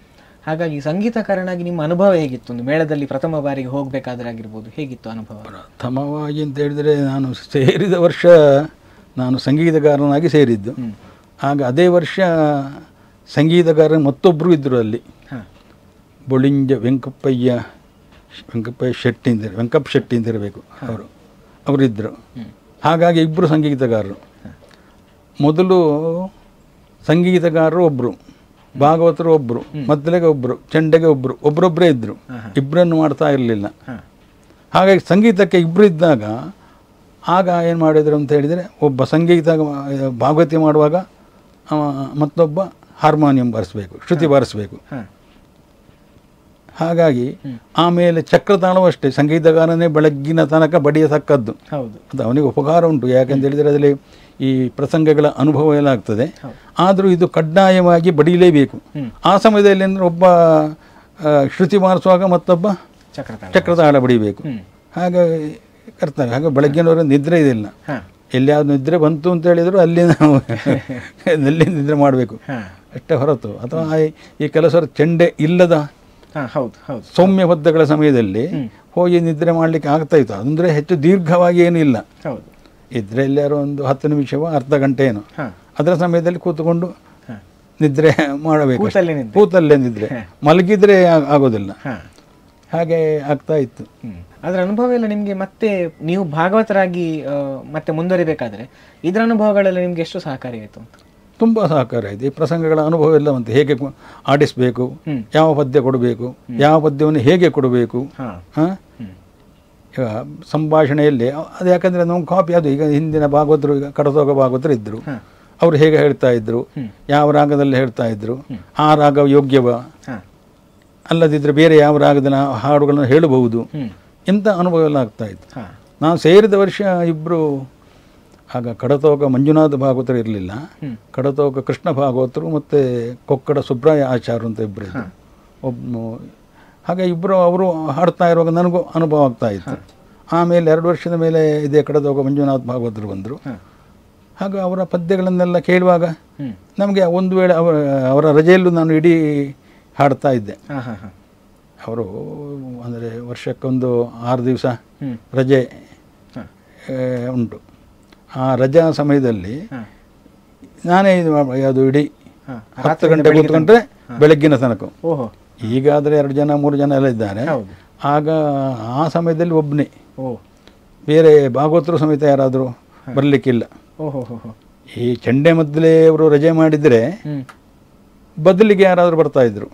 S1: ಹಾಗಾಗಿ ಸಂಗೀತಕಾರನಾಗಿ ನಿಮ್ಮ ಅನುಭವ ಹೇಗಿತ್ತು ಒಂದು ಮೇಳದಲ್ಲಿ ಪ್ರಥಮ ಬಾರಿಗೆ ಹೋಗಬೇಕಾದ್ರೆ ಆಗಿರ್ಬೋದು ಹೇಗಿತ್ತು ಅನುಭವ
S3: ಪ್ರಥಮವಾಗಿ ಅಂತ ಹೇಳಿದರೆ ನಾನು ಸೇರಿದ ವರ್ಷ ನಾನು ಸಂಗೀತಗಾರನಾಗಿ ಸೇರಿದ್ದು ಆಗ ಅದೇ ವರ್ಷ ಸಂಗೀತಗಾರ ಮತ್ತೊಬ್ಬರು ಇದ್ದರು ಅಲ್ಲಿ ಬೊಳಿಂಜ ವೆಂಕಪ್ಪಯ್ಯ ವೆಂಕಪ್ಪ ಶೆಟ್ಟಿ ವೆಂಕಪ್ಪ ಶೆಟ್ಟಿ ಅಂತ ಇರಬೇಕು ಅವರು ಅವರಿದ್ದರು ಹಾಗಾಗಿ ಇಬ್ಬರು ಸಂಗೀತಗಾರರು ಮೊದಲು ಸಂಗೀತಗಾರರು ಒಬ್ಬರು ಭಾಗವತರು ಒಬ್ಬರು ಮೊದಲಿಗೆ ಒಬ್ಬರು ಚೆಂಡೆಗೆ ಒಬ್ಬರು ಒಬ್ಬರೊಬ್ಬರೇ ಇದ್ದರು ಇಬ್ಬರನ್ನು ಮಾಡ್ತಾ ಇರಲಿಲ್ಲ ಹಾಗಾಗಿ ಸಂಗೀತಕ್ಕೆ ಇಬ್ಬರು ಇದ್ದಾಗ ಆಗ ಏನು ಮಾಡಿದರು ಅಂತ ಹೇಳಿದರೆ ಒಬ್ಬ ಸಂಗೀತ ಭಾಗವತಿ ಮಾಡುವಾಗ ಮತ್ತೊಬ್ಬ ಹಾರ್ಮೋನಿಯಂ ಬಾರಿಸಬೇಕು ಶ್ರುತಿ ಬಾರಿಸಬೇಕು ಹಾಗಾಗಿ ಆಮೇಲೆ ಚಕ್ರತಾಣವೂ ಅಷ್ಟೇ ಸಂಗೀತಗಾರನೇ ಬೆಳಗ್ಗಿನ ತನಕ ಬಡಿಯತಕ್ಕದ್ದು ಹೌದು ಅದು ಅವನಿಗೆ ಉಪಕಾರ ಉಂಟು ಯಾಕಂತ ಹೇಳಿದರೆ ಅದರಲ್ಲಿ ಈ ಪ್ರಸಂಗಗಳ ಅನುಭವ ಎಲ್ಲ ಆಗ್ತದೆ ಆದರೂ ಇದು ಕಡ್ಡಾಯವಾಗಿ ಬಡಿಯಲೇಬೇಕು ಆ ಸಮಯದಲ್ಲಿ ಅಂದರೆ ಒಬ್ಬ ಶ್ರುತಿ ಮಾರಿಸುವಾಗ ಮತ್ತೊಬ್ಬ ಚಕ್ರತಾಳ ಬಡಿಬೇಕು ಹಾಗಾಗಿ ಕರ್ತವ್ಯ ಹಾಗೆ ಬೆಳಗ್ಗೆನವರು ನಿದ್ರೆ ಇದಿಲ್ಲ ಎಲ್ಲಿಯಾದ್ರೂ ನಿದ್ರೆ ಬಂತು ಅಂತ ಹೇಳಿದ್ರು ಅಲ್ಲಿ ನಾವು ಅಲ್ಲಿ ನಿದ್ರೆ ಮಾಡಬೇಕು ಅಷ್ಟೇ ಹೊರತು ಅಥವಾ ಈ ಕೆಲಸದ ಚೆಂಡೆ ಇಲ್ಲದ ಹೌದು ಹೌದು ಸೌಮ್ಯ ಹೊದ್ದಗಳ ಸಮಯದಲ್ಲಿ ಹೋಗಿ ನಿದ್ರೆ ಮಾಡಲಿಕ್ಕೆ ಆಗ್ತಾ ಇತ್ತು ಅಂದರೆ ಹೆಚ್ಚು ದೀರ್ಘವಾಗಿ ಏನೂ ಇಲ್ಲ ಹೌದು ಇದ್ರೆ ಎಲ್ಲಾರು ಒಂದು ಹತ್ತು ನಿಮಿಷವೋ ಅರ್ಧ ಗಂಟೆ ಏನು ಅದರ ಸಮಯದಲ್ಲಿ ಕೂತ್ಕೊಂಡು ನಿದ್ರೆ ಮಾಡಬೇಕು ಕೂತಲ್ಲೇ ನಿದ್ರೆ ಮಲಗಿದ್ರೆ ಆಗೋದಿಲ್ಲ
S1: ಹಾಗೆ ಆಗ್ತಾ ಇತ್ತು ಅದರ ಅನುಭವ ಎಲ್ಲ ನಿಮಗೆ ಮತ್ತೆ ನೀವು ಭಾಗವತರಾಗಿ ಮತ್ತೆ ಮುಂದುವರಿಬೇಕಾದ್ರೆ ಇದರ ಅನುಭವಗಳೆಲ್ಲ ನಿಮ್ಗೆ ಎಷ್ಟು ಸಹಕಾರಿಯಾಯಿತು
S3: ತುಂಬ ಸಹಕಾರ ಇದೆ ಈ ಪ್ರಸಂಗಗಳ ಅನುಭವ ಎಲ್ಲ ಹೇಗೆ ಆಡಿಸಬೇಕು ಯಾವ ಪದ್ಯ ಕೊಡಬೇಕು ಯಾವ ಪದ್ಯವನ್ನು ಹೇಗೆ ಕೊಡಬೇಕು ಹಾಂ ಈಗ ಸಂಭಾಷಣೆಯಲ್ಲಿ ಅದು ಯಾಕಂದರೆ ನಮ್ಮ ಕಾಪಿ ಅದು ಈಗ ಹಿಂದಿನ ಭಾಗವತರು ಈಗ ಕಡತೋಗ ಭಾಗವತರು ಇದ್ದರು ಅವರು ಹೇಗೆ ಹೇಳ್ತಾ ಇದ್ರು ಯಾವ ರಾಗದಲ್ಲಿ ಹೇಳ್ತಾ ಇದ್ರು ಆ ರಾಗ ಯೋಗ್ಯವ ಅಲ್ಲದಿದ್ದರೆ ಬೇರೆ ಯಾವ ರಾಗದ ಹಾಡುಗಳನ್ನು ಹೇಳಬಹುದು ಎಂಥ ಅನುಭವ ಎಲ್ಲ ಆಗ್ತಾ ಇತ್ತು ನಾನು ಸೇರಿದ ವರ್ಷ ಇಬ್ಬರು ಆಗ ಕಡತೋಗ ಮಂಜುನಾಥ ಭಾಗವತರು ಇರಲಿಲ್ಲ ಕಡತೋಗ ಕೃಷ್ಣ ಭಾಗವತರು ಮತ್ತು ಕೊಕ್ಕಡ ಸುಬ್ರಾಯ ಆಚಾರ್ಯ ಅಂತ ಇಬ್ಬರು ಒಬ್ಬ ಹಾಗೆ ಇಬ್ಬರು ಅವರು ಹಾಡ್ತಾ ಇರುವಾಗ ನನಗೂ ಅನುಭವ ಆಗ್ತಾ ಇತ್ತು ಆಮೇಲೆ ಎರಡು ವರ್ಷದ ಮೇಲೆ ಇದೇ ಕಡದೋಗ ಮಂಜುನಾಥ್ ಭಾಗವತರು ಬಂದರು ಹಾಗೆ ಅವರ ಪದ್ಯಗಳನ್ನೆಲ್ಲ ಕೇಳುವಾಗ ನಮಗೆ ಒಂದು ವೇಳೆ ಅವರ ಅವರ ರಜೆಯಲ್ಲೂ ನಾನು ಇಡೀ ಹಾಡ್ತಾ ಇದ್ದೆ ಅವರು ಅಂದರೆ ವರ್ಷಕ್ಕೊಂದು ಆರು ದಿವಸ ರಜೆ ಉಂಟು ಆ ರಜಾ ಸಮಯದಲ್ಲಿ ನಾನೇ ಇದು ಅದು ಇಡೀ
S4: ಹತ್ತು ಗಂಟೆ ಕೂತ್ಕೊಂಡ್ರೆ
S3: ಬೆಳಗ್ಗಿನ ತನಕ ಈಗಾದರೆ ಎರಡು ಜನ ಮೂರು ಜನ ಎಲ್ಲ ಇದ್ದಾರೆ ಆಗ ಆ ಸಮಯದಲ್ಲಿ ಒಬ್ಬನೇ ಬೇರೆ ಭಾಗವತರು ಸಮೇತ ಯಾರಾದರೂ ಬರಲಿಕ್ಕಿಲ್ಲ ಈ ಚಂಡೆ ಮೊದಲೇ ಅವರು ರಜೆ ಮಾಡಿದರೆ ಬದಲಿಗೆ ಯಾರಾದರೂ ಬರ್ತಾ ಇದ್ರು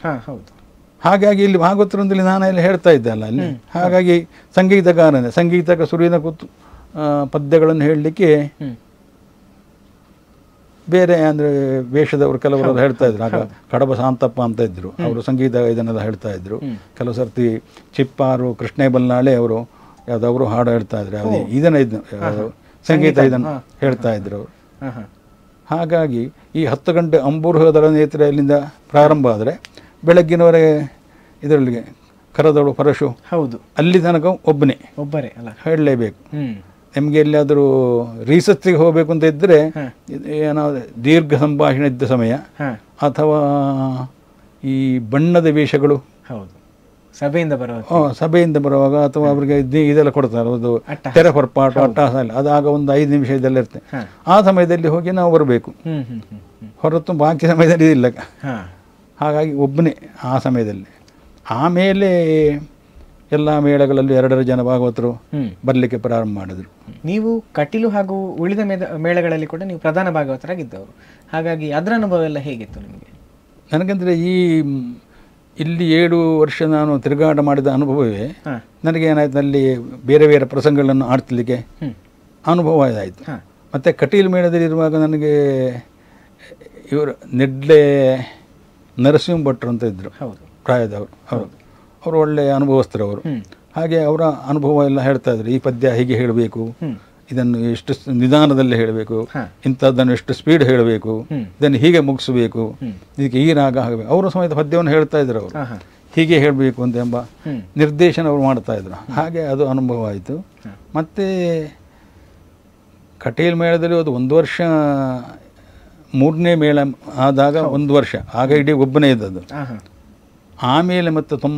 S3: ಹಾಗಾಗಿ ಇಲ್ಲಿ ಭಾಗವತರೊಂದಿಗೆ ನಾನು ಎಲ್ಲ ಹೇಳ್ತಾ ಇದ್ದೆ ಅಲ್ಲ ಅಲ್ಲಿ ಹಾಗಾಗಿ ಸಂಗೀತಗಾರನೇ ಸಂಗೀತಕ್ಕೆ ಸುರಿದ ಕೂತು ಪದ್ಯಗಳನ್ನು ಹೇಳಲಿಕ್ಕೆ ಬೇರೆ ಅಂದರೆ ವೇಷದವರು ಕೆಲವರು ಹೇಳ್ತಾ ಇದ್ರು ಆಗ ಕಡಬ ಶಾಂತಪ್ಪ ಅಂತ ಇದ್ರು ಅವರು ಸಂಗೀತ ಇದನ್ನೆಲ್ಲ ಹೇಳ್ತಾ ಇದ್ರು ಕೆಲವು ಸರ್ತಿ ಚಿಪ್ಪಾರು ಕೃಷ್ಣೇ ಬಲ್ನಾಳೆ ಅವರು ಯಾವ್ದವರು ಹಾಡು ಹೇಳ್ತಾ ಇದ್ರು ಅದೇ ಇದನ್ನ ಇದನ್ನು ಸಂಗೀತ ಇದನ್ನು ಹೇಳ್ತಾ ಇದ್ರು ಅವರು ಹಾಗಾಗಿ ಈ ಹತ್ತು ಗಂಟೆ ಅಂಬೂರು ನೇತ್ರ ಇಲ್ಲಿಂದ ಪ್ರಾರಂಭ ಆದರೆ ಬೆಳಗ್ಗಿನವರೆಗೆ ಇದರಲ್ಲಿಗೆ ಕರದಳು ಪರಶು ಹೌದು ಅಲ್ಲಿ ತನಕ ಒಬ್ಬನೇ ಒಬ್ಬರೇ ಅಲ್ಲ ಹೇಳಲೇಬೇಕು ನಿಮಗೆ ಎಲ್ಲಾದರೂ ರಿಸರ್ಚ್ಗೆ ಹೋಗಬೇಕು ಅಂತ ಇದ್ದರೆ ಏನಾದರೂ ದೀರ್ಘ ಸಂಭಾಷಣೆ ಇದ್ದ ಸಮಯ ಅಥವಾ ಈ ಬಣ್ಣದ ವೇಷಗಳು
S1: ಹೌದು ಸಭೆಯಿಂದ ಬರುವಾಗ
S3: ಸಭೆಯಿಂದ ಬರುವಾಗ ಅಥವಾ ಅವರಿಗೆ ಇದೆಲ್ಲ ಕೊಡ್ತಾರೆ ಅದು ತೆರಪರ್ಪಾಟ ಅಟ್ಟಾಸ ಅದು ಆಗ ಒಂದು ಐದು ನಿಮಿಷ ಇದೆಲ್ಲ ಇರ್ತದೆ ಆ ಸಮಯದಲ್ಲಿ ಹೋಗಿ ನಾವು ಬರಬೇಕು ಹೊರತು ಬಾಕಿ ಸಮಯದಲ್ಲಿ ಇದಿಲ್ಲ ಹಾಗಾಗಿ ಒಬ್ಬನೇ ಆ ಸಮಯದಲ್ಲಿ ಆಮೇಲೆ ಎಲ್ಲ ಮೇಳಗಳಲ್ಲೂ ಎರಡರ ಜನ ಭಾಗವತರು ಬರಲಿಕ್ಕೆ ಪ್ರಾರಂಭ ಮಾಡಿದ್ರು
S1: ನೀವು ಕಟೀಲು ಹಾಗೂ ಉಳಿದ ಮೇಳಗಳಲ್ಲಿ ಕೂಡ ನೀವು ಪ್ರಧಾನ ಭಾಗವತರಾಗಿದ್ದವರು ಹಾಗಾಗಿ ಅದರ ಅನುಭವ ಎಲ್ಲ ಹೇಗಿತ್ತು ನಿಮಗೆ
S3: ನನಗಂದರೆ ಈ ಇಲ್ಲಿ ಏಳು ವರ್ಷ ನಾನು ತಿರುಗಾಟ ಮಾಡಿದ ಅನುಭವವೇ ನನಗೆ ಏನಾಯ್ತು ಅಲ್ಲಿ ಬೇರೆ ಬೇರೆ ಪ್ರಸಂಗಗಳನ್ನು ಆಡ್ತಲಿಕ್ಕೆ ಅನುಭವ ಇದಾಯಿತು ಮತ್ತು ಕಟೀಲು ಇರುವಾಗ ನನಗೆ ಇವರು ನೆಡ್ಲೆ ನರಸಿಂಹ ಭಟ್ರು ಅಂತ ಇದ್ದರು ಪ್ರಾಯದವರು ಹೌದು ಅವರು ಒಳ್ಳೆ ಅನುಭವಸ್ಥರು ಅವರು ಹಾಗೆ ಅವರ ಅನುಭವ ಎಲ್ಲ ಹೇಳ್ತಾ ಇದ್ರು ಈ ಪದ್ಯ ಹೀಗೆ ಹೇಳಬೇಕು ಇದನ್ನು ಎಷ್ಟು ನಿಧಾನದಲ್ಲಿ ಹೇಳಬೇಕು ಇಂಥದ್ದನ್ನು ಎಷ್ಟು ಸ್ಪೀಡ್ ಹೇಳಬೇಕು ಇದನ್ನು ಹೀಗೆ ಮುಗಿಸಬೇಕು ಇದಕ್ಕೆ ಈ ರಾಗ ಆಗಬೇಕು ಅವರ ಸಮೇತ ಪದ್ಯವನ್ನು ಹೇಳ್ತಾ ಇದ್ರು ಅವರು ಹೀಗೆ ಹೇಳಬೇಕು ಅಂತ ಎಂಬ ನಿರ್ದೇಶನ ಅವರು ಮಾಡ್ತಾ ಇದ್ರು ಹಾಗೆ ಅದು ಅನುಭವ ಆಯಿತು ಮತ್ತೆ ಕಟೀಲ್ ಮೇಳದಲ್ಲಿ ಅದು ಒಂದು ವರ್ಷ ಮೂರನೇ ಮೇಳ ಆದಾಗ ಒಂದು ವರ್ಷ ಆಗ ಇಡೀ ಒಬ್ಬನೇ ಇದ್ದದ್ದು ಆಮೇಲೆ ಮತ್ತು ತೊಮ್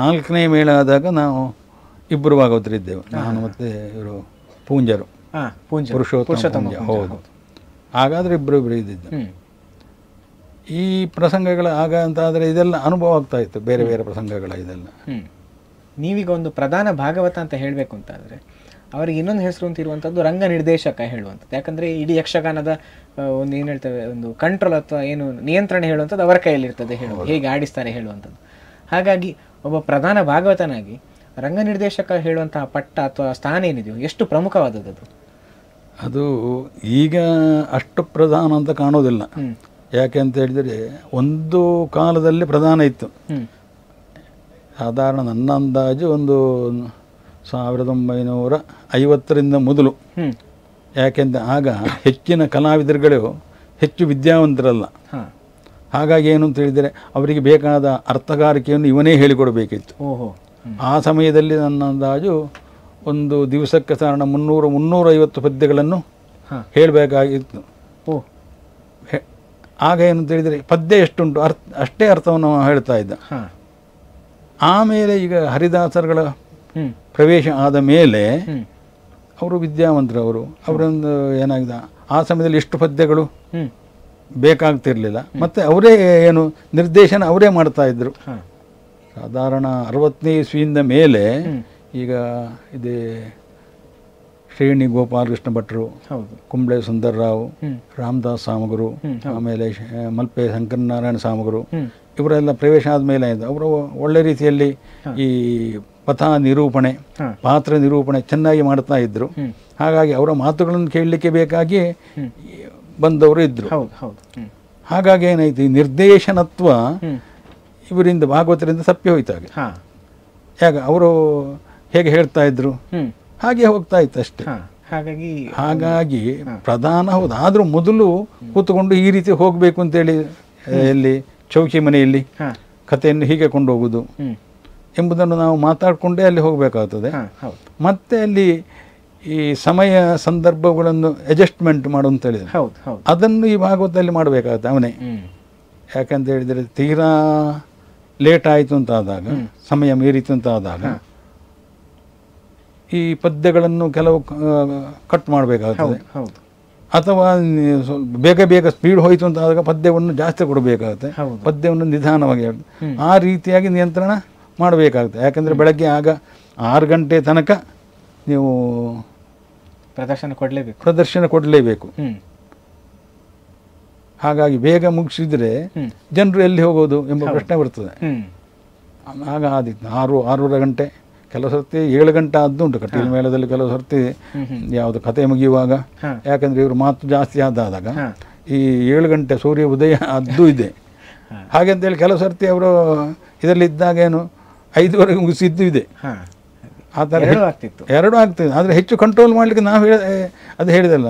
S3: ನಾಲ್ಕನೇ ಮೇಳ ಆದಾಗ ನಾವು ಇಬ್ಬರು ಭಾಗವತರಿದ್ದೆವು ನಾನು ಮತ್ತು ಇವರು ಪೂಂಜರು ಪುರುಷೋತ್ತಮ ಹೌದು ಹಾಗಾದರೆ ಇಬ್ಬರು ಇಬ್ಬರು ಇದ್ದಿದ್ದು ಈ ಪ್ರಸಂಗಗಳ ಆಗ ಅಂತ ಆದರೆ ಇದೆಲ್ಲ ಅನುಭವ ಆಗ್ತಾ ಇತ್ತು ಬೇರೆ ಬೇರೆ ಪ್ರಸಂಗಗಳ ಇದೆಲ್ಲ
S1: ನೀವೀಗ ಒಂದು ಪ್ರಧಾನ ಭಾಗವತ ಅಂತ ಹೇಳಬೇಕು ಅಂತಾದರೆ ಅವರಿಗೆ ಇನ್ನೊಂದು ಹೆಸರು ಅಂತಿರುವಂಥದ್ದು ರಂಗ ನಿರ್ದೇಶಕ ಹೇಳುವಂಥದ್ದು ಯಾಕಂದರೆ ಇಡೀ ಯಕ್ಷಗಾನದ ಒಂದು ಏನು ಹೇಳ್ತೇವೆ ಒಂದು ಕಂಟ್ರೋಲ್ ಅಥವಾ ಏನು ನಿಯಂತ್ರಣ ಹೇಳುವಂಥದ್ದು ಅವರ ಕೈಯಲ್ಲಿರ್ತದೆ ಹೇಳುವ ಹೇಗೆ ಆಡಿಸ್ತಾರೆ ಹೇಳುವಂಥದ್ದು ಹಾಗಾಗಿ ಒಬ್ಬ ಪ್ರಧಾನ ಭಾಗವತನಾಗಿ ರಂಗ ನಿರ್ದೇಶಕ ಹೇಳುವಂತಹ ಪಟ್ಟ ಅಥವಾ ಸ್ಥಾನ ಏನಿದೆಯೋ ಎಷ್ಟು ಪ್ರಮುಖವಾದದ್ದು ಅದು
S3: ಅದು ಈಗ ಅಷ್ಟು ಪ್ರಧಾನ ಅಂತ ಕಾಣೋದಿಲ್ಲ ಯಾಕೆ ಅಂತ ಹೇಳಿದರೆ ಒಂದು ಕಾಲದಲ್ಲಿ ಪ್ರಧಾನ ಇತ್ತು ಸಾಧಾರಣ ನನ್ನ ಅಂದಾಜು ಒಂದು ಸಾವಿರದ ಒಂಬೈನೂರ ಐವತ್ತರಿಂದ ಮೊದಲು ಯಾಕೆಂದರೆ ಆಗ ಹೆಚ್ಚಿನ ಕಲಾವಿದರುಗಳು ಹೆಚ್ಚು ವಿದ್ಯಾವಂತರಲ್ಲ ಹಾಗಾಗಿ ಏನು ಅಂತ ಹೇಳಿದರೆ ಅವರಿಗೆ ಬೇಕಾದ ಅರ್ಥಗಾರಿಕೆಯನ್ನು ಇವನೇ ಹೇಳಿಕೊಡಬೇಕಿತ್ತು ಆ ಸಮಯದಲ್ಲಿ ನನ್ನ ಅಂದಾಜು ಒಂದು ದಿವಸಕ್ಕೆ ಸಾಧಾರಣ ಮುನ್ನೂರ ಮುನ್ನೂರೈವತ್ತು ಪದ್ಯಗಳನ್ನು ಹೇಳಬೇಕಾಗಿತ್ತು ಆಗ ಏನು ಅಂತ ಹೇಳಿದರೆ ಪದ್ಯ ಎಷ್ಟುಂಟು ಅರ್ಥ ಅಷ್ಟೇ ಅರ್ಥವನ್ನು ಹೇಳ್ತಾ ಇದ್ದ ಆಮೇಲೆ ಈಗ ಹರಿದಾಸರುಗಳ ಪ್ರವೇಶ ಆದ ಮೇಲೆ ಅವರು ಅವರು ಅವರೊಂದು ಏನಾಗಿದೆ ಆ ಸಮಯದಲ್ಲಿ ಎಷ್ಟು ಪದ್ಯಗಳು ಬೇಕಾಗ್ತಿರ್ಲಿಲ್ಲ ಮತ್ತೆ ಅವರೇ ಏನು ನಿರ್ದೇಶನ ಅವರೇ ಮಾಡ್ತಾ ಇದ್ರು ಸಾಧಾರಣ ಅರವತ್ತನೇ ಇಸ್ವಿಯಿಂದ ಮೇಲೆ ಈಗ ಇದೇ ಶ್ರೇಣಿ ಗೋಪಾಲಕೃಷ್ಣ ಭಟ್ರು ಕುಂಬ್ಳೆ ರಾವ್ ರಾಮದಾಸ್ ಸಾಮಗುರು ಆಮೇಲೆ ಮಲ್ಪೆ ಶಂಕರನಾರಾಯಣ ಸಾಮಗುರು ಇವರೆಲ್ಲ ಪ್ರವೇಶ ಆದ ಮೇಲೆ ಅವರು ಒಳ್ಳೆ ರೀತಿಯಲ್ಲಿ ಈ ಪಥ ನಿರೂಪಣೆ ಪಾತ್ರ ನಿರೂಪಣೆ ಚೆನ್ನಾಗಿ ಮಾಡ್ತಾ ಇದ್ರು ಹಾಗಾಗಿ ಅವರ ಮಾತುಗಳನ್ನು ಕೇಳಲಿಕ್ಕೆ ಬೇಕಾಗಿ ಬಂದವರು ಇದ್ರು ಹಾಗಾಗಿ ಏನಾಯ್ತು ಈ ನಿರ್ದೇಶನತ್ವ ಇವರಿಂದ ಭಾಗವತರಿಂದ ತಪ್ಪಿ ಹೋಯ್ತಾಗ ಯಾಕ ಅವರು ಹೇಗೆ ಹೇಳ್ತಾ ಇದ್ರು ಹಾಗೆ ಹೋಗ್ತಾ ಇತ್ತು ಅಷ್ಟೇ
S1: ಹಾಗಾಗಿ ಹಾಗಾಗಿ
S3: ಪ್ರಧಾನ ಹೌದು ಆದರೂ ಮೊದಲು ಕೂತ್ಕೊಂಡು ಈ ರೀತಿ ಹೋಗಬೇಕು ಅಂತೇಳಿ ಎಲ್ಲಿ ಚೌಕಿ ಮನೆಯಲ್ಲಿ ಕಥೆಯನ್ನು ಹೀಗೆ ಕೊಂಡೋಗುದು ಎಂಬುದನ್ನು ನಾವು ಮಾತಾಡಿಕೊಂಡೇ ಅಲ್ಲಿ ಹೋಗಬೇಕಾಗ್ತದೆ ಮತ್ತೆ ಅಲ್ಲಿ ಈ ಸಮಯ ಸಂದರ್ಭಗಳನ್ನು ಅಡ್ಜಸ್ಟ್ಮೆಂಟ್ ಮಾಡು ಅಂತ ಹೇಳಿದ್ರೆ ಅದನ್ನು ಈ ಭಾಗವತದಲ್ಲಿ ಮಾಡಬೇಕಾಗುತ್ತೆ ಅವನೇ ಯಾಕಂತ ಹೇಳಿದರೆ ತೀರಾ ಲೇಟ್ ಆಯಿತು ಅಂತ ಆದಾಗ ಸಮಯ ಮೀರಿತು ಅಂತ ಆದಾಗ ಈ ಪದ್ಯಗಳನ್ನು ಕೆಲವು ಕಟ್ ಮಾಡಬೇಕಾಗ್ತದೆ ಅಥವಾ ಬೇಗ ಬೇಗ ಸ್ಪೀಡ್ ಹೋಯಿತು ಅಂತ ಆದಾಗ ಪದ್ಯವನ್ನು ಜಾಸ್ತಿ ಕೊಡಬೇಕಾಗುತ್ತೆ ಪದ್ಯವನ್ನು ನಿಧಾನವಾಗಿ ಆ ರೀತಿಯಾಗಿ ನಿಯಂತ್ರಣ ಮಾಡಬೇಕಾಗುತ್ತೆ ಯಾಕಂದರೆ ಬೆಳಗ್ಗೆ ಆಗ ಆರು ಗಂಟೆ ತನಕ ನೀವು
S1: ಪ್ರದರ್ಶನ ಕೊಡಲೇಬೇಕು
S3: ಪ್ರದರ್ಶನ ಕೊಡಲೇಬೇಕು ಹಾಗಾಗಿ ಬೇಗ ಮುಗಿಸಿದ್ರೆ ಜನರು ಎಲ್ಲಿ ಹೋಗೋದು ಎಂಬ ಪ್ರಶ್ನೆ ಬರ್ತದೆ ಆಗ ಆದಿತ್ತು ಆರು ಆರೂವರೆ ಗಂಟೆ ಕೆಲವು ಸರ್ತಿ ಏಳು ಗಂಟೆ ಆದ್ದು ಉಂಟು ಕಟೀಲ್ ಮೇಳದಲ್ಲಿ ಕೆಲವು ಸರ್ತಿ ಯಾವುದು ಕತೆ ಮುಗಿಯುವಾಗ ಯಾಕಂದರೆ ಇವರು ಮಾತು ಜಾಸ್ತಿ ಆದಾಗ ಈ ಏಳು ಗಂಟೆ ಸೂರ್ಯ ಉದಯ ಅದ್ದು ಇದೆ ಹಾಗೆ ಅಂತೇಳಿ ಕೆಲವು ಸರ್ತಿ ಅವರು ಇದ್ದಾಗ ಏನು ಐದುವರೆಗೆ ಮುಗಿಸಿದ್ದು ಇದೆ ಆ ಥರ ಎರಡು ಆಗ್ತದೆ ಆದರೆ ಹೆಚ್ಚು ಕಂಟ್ರೋಲ್ ಮಾಡಲಿಕ್ಕೆ ನಾವು ಹೇಳ ಅದು ಹೇಳಿದಲ್ಲ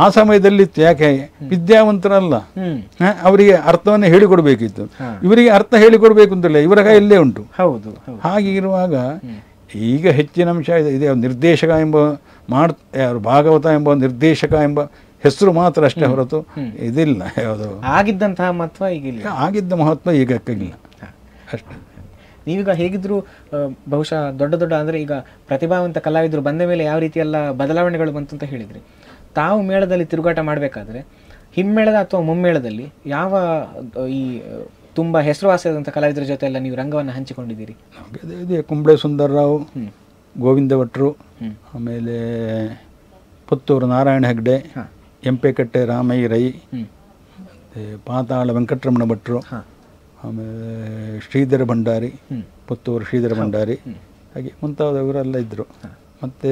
S3: ಆ ಸಮಯದಲ್ಲಿ ಯಾಕೆ ವಿದ್ಯಾವಂತರಲ್ಲ ಅವರಿಗೆ ಅರ್ಥವನ್ನು ಹೇಳಿಕೊಡ್ಬೇಕಿತ್ತು ಇವರಿಗೆ ಅರ್ಥ ಹೇಳಿಕೊಡ್ಬೇಕು ಅಂತಲ್ಲ ಇವರ ಎಲ್ಲೇ ಉಂಟು ಹೌದು ಹಾಗಿರುವಾಗ ಈಗ ಹೆಚ್ಚಿನ ಅಂಶ ಇದೆ ನಿರ್ದೇಶಕ ಎಂಬ ಮಾಡ್ ಯಾರು ಭಾಗವತ ಎಂಬ ನಿರ್ದೇಶಕ ಎಂಬ ಹೆಸರು ಮಾತ್ರ ಅಷ್ಟೇ ಹೊರತು ಇದಿಲ್ಲ ಯಾವುದು
S1: ಆಗಿದ್ದಂತಹ ಮಹತ್ವ ಈಗ
S3: ಆಗಿದ್ದ ಮಹತ್ವ ಈಗ ಅಷ್ಟೇ
S1: ನೀವೀಗ ಹೇಗಿದ್ರು ಬಹುಶಃ ದೊಡ್ಡ ದೊಡ್ಡ ಅಂದರೆ ಈಗ ಪ್ರತಿಭಾವಂತ ಕಲಾವಿದರು ಬಂದ ಮೇಲೆ ಯಾವ ರೀತಿಯೆಲ್ಲ ಬದಲಾವಣೆಗಳು ಬಂತು ಅಂತ ಹೇಳಿದ್ರಿ ತಾವು ಮೇಳದಲ್ಲಿ ತಿರುಗಾಟ ಮಾಡಬೇಕಾದ್ರೆ ಹಿಮ್ಮೇಳದ ಅಥವಾ ಮುಮ್ಮೇಳದಲ್ಲಿ ಯಾವ ಈ ತುಂಬ ಹೆಸರುವಾಸಿಯಾದಂಥ ಕಲಾವಿದರ ಜೊತೆ ಎಲ್ಲ ನೀವು ರಂಗವನ್ನು ಹಂಚಿಕೊಂಡಿದ್ದೀರಿ
S3: ಕುಂಬಳೆ ಕುಂಬಳೆ ಹ್ಞೂ ಗೋವಿಂದ ಭಟ್ರು ಆಮೇಲೆ ಪುತ್ತೂರು ನಾರಾಯಣ ಹೆಗ್ಡೆ ಎಂಪೆಕಟ್ಟೆ ರಾಮಯ್ಯ ರೈ ಪಾತಾಳ ವೆಂಕಟರಮಣ ಭಟ್ರು ಆಮೇಲೆ ಶ್ರೀಧರ ಭಂಡಾರಿ ಪುತ್ತೂರು ಶ್ರೀಧರ ಭಂಡಾರಿ ಹಾಗೆ ಮುಂತಾದವರೆಲ್ಲ ಇದ್ದರು ಮತ್ತು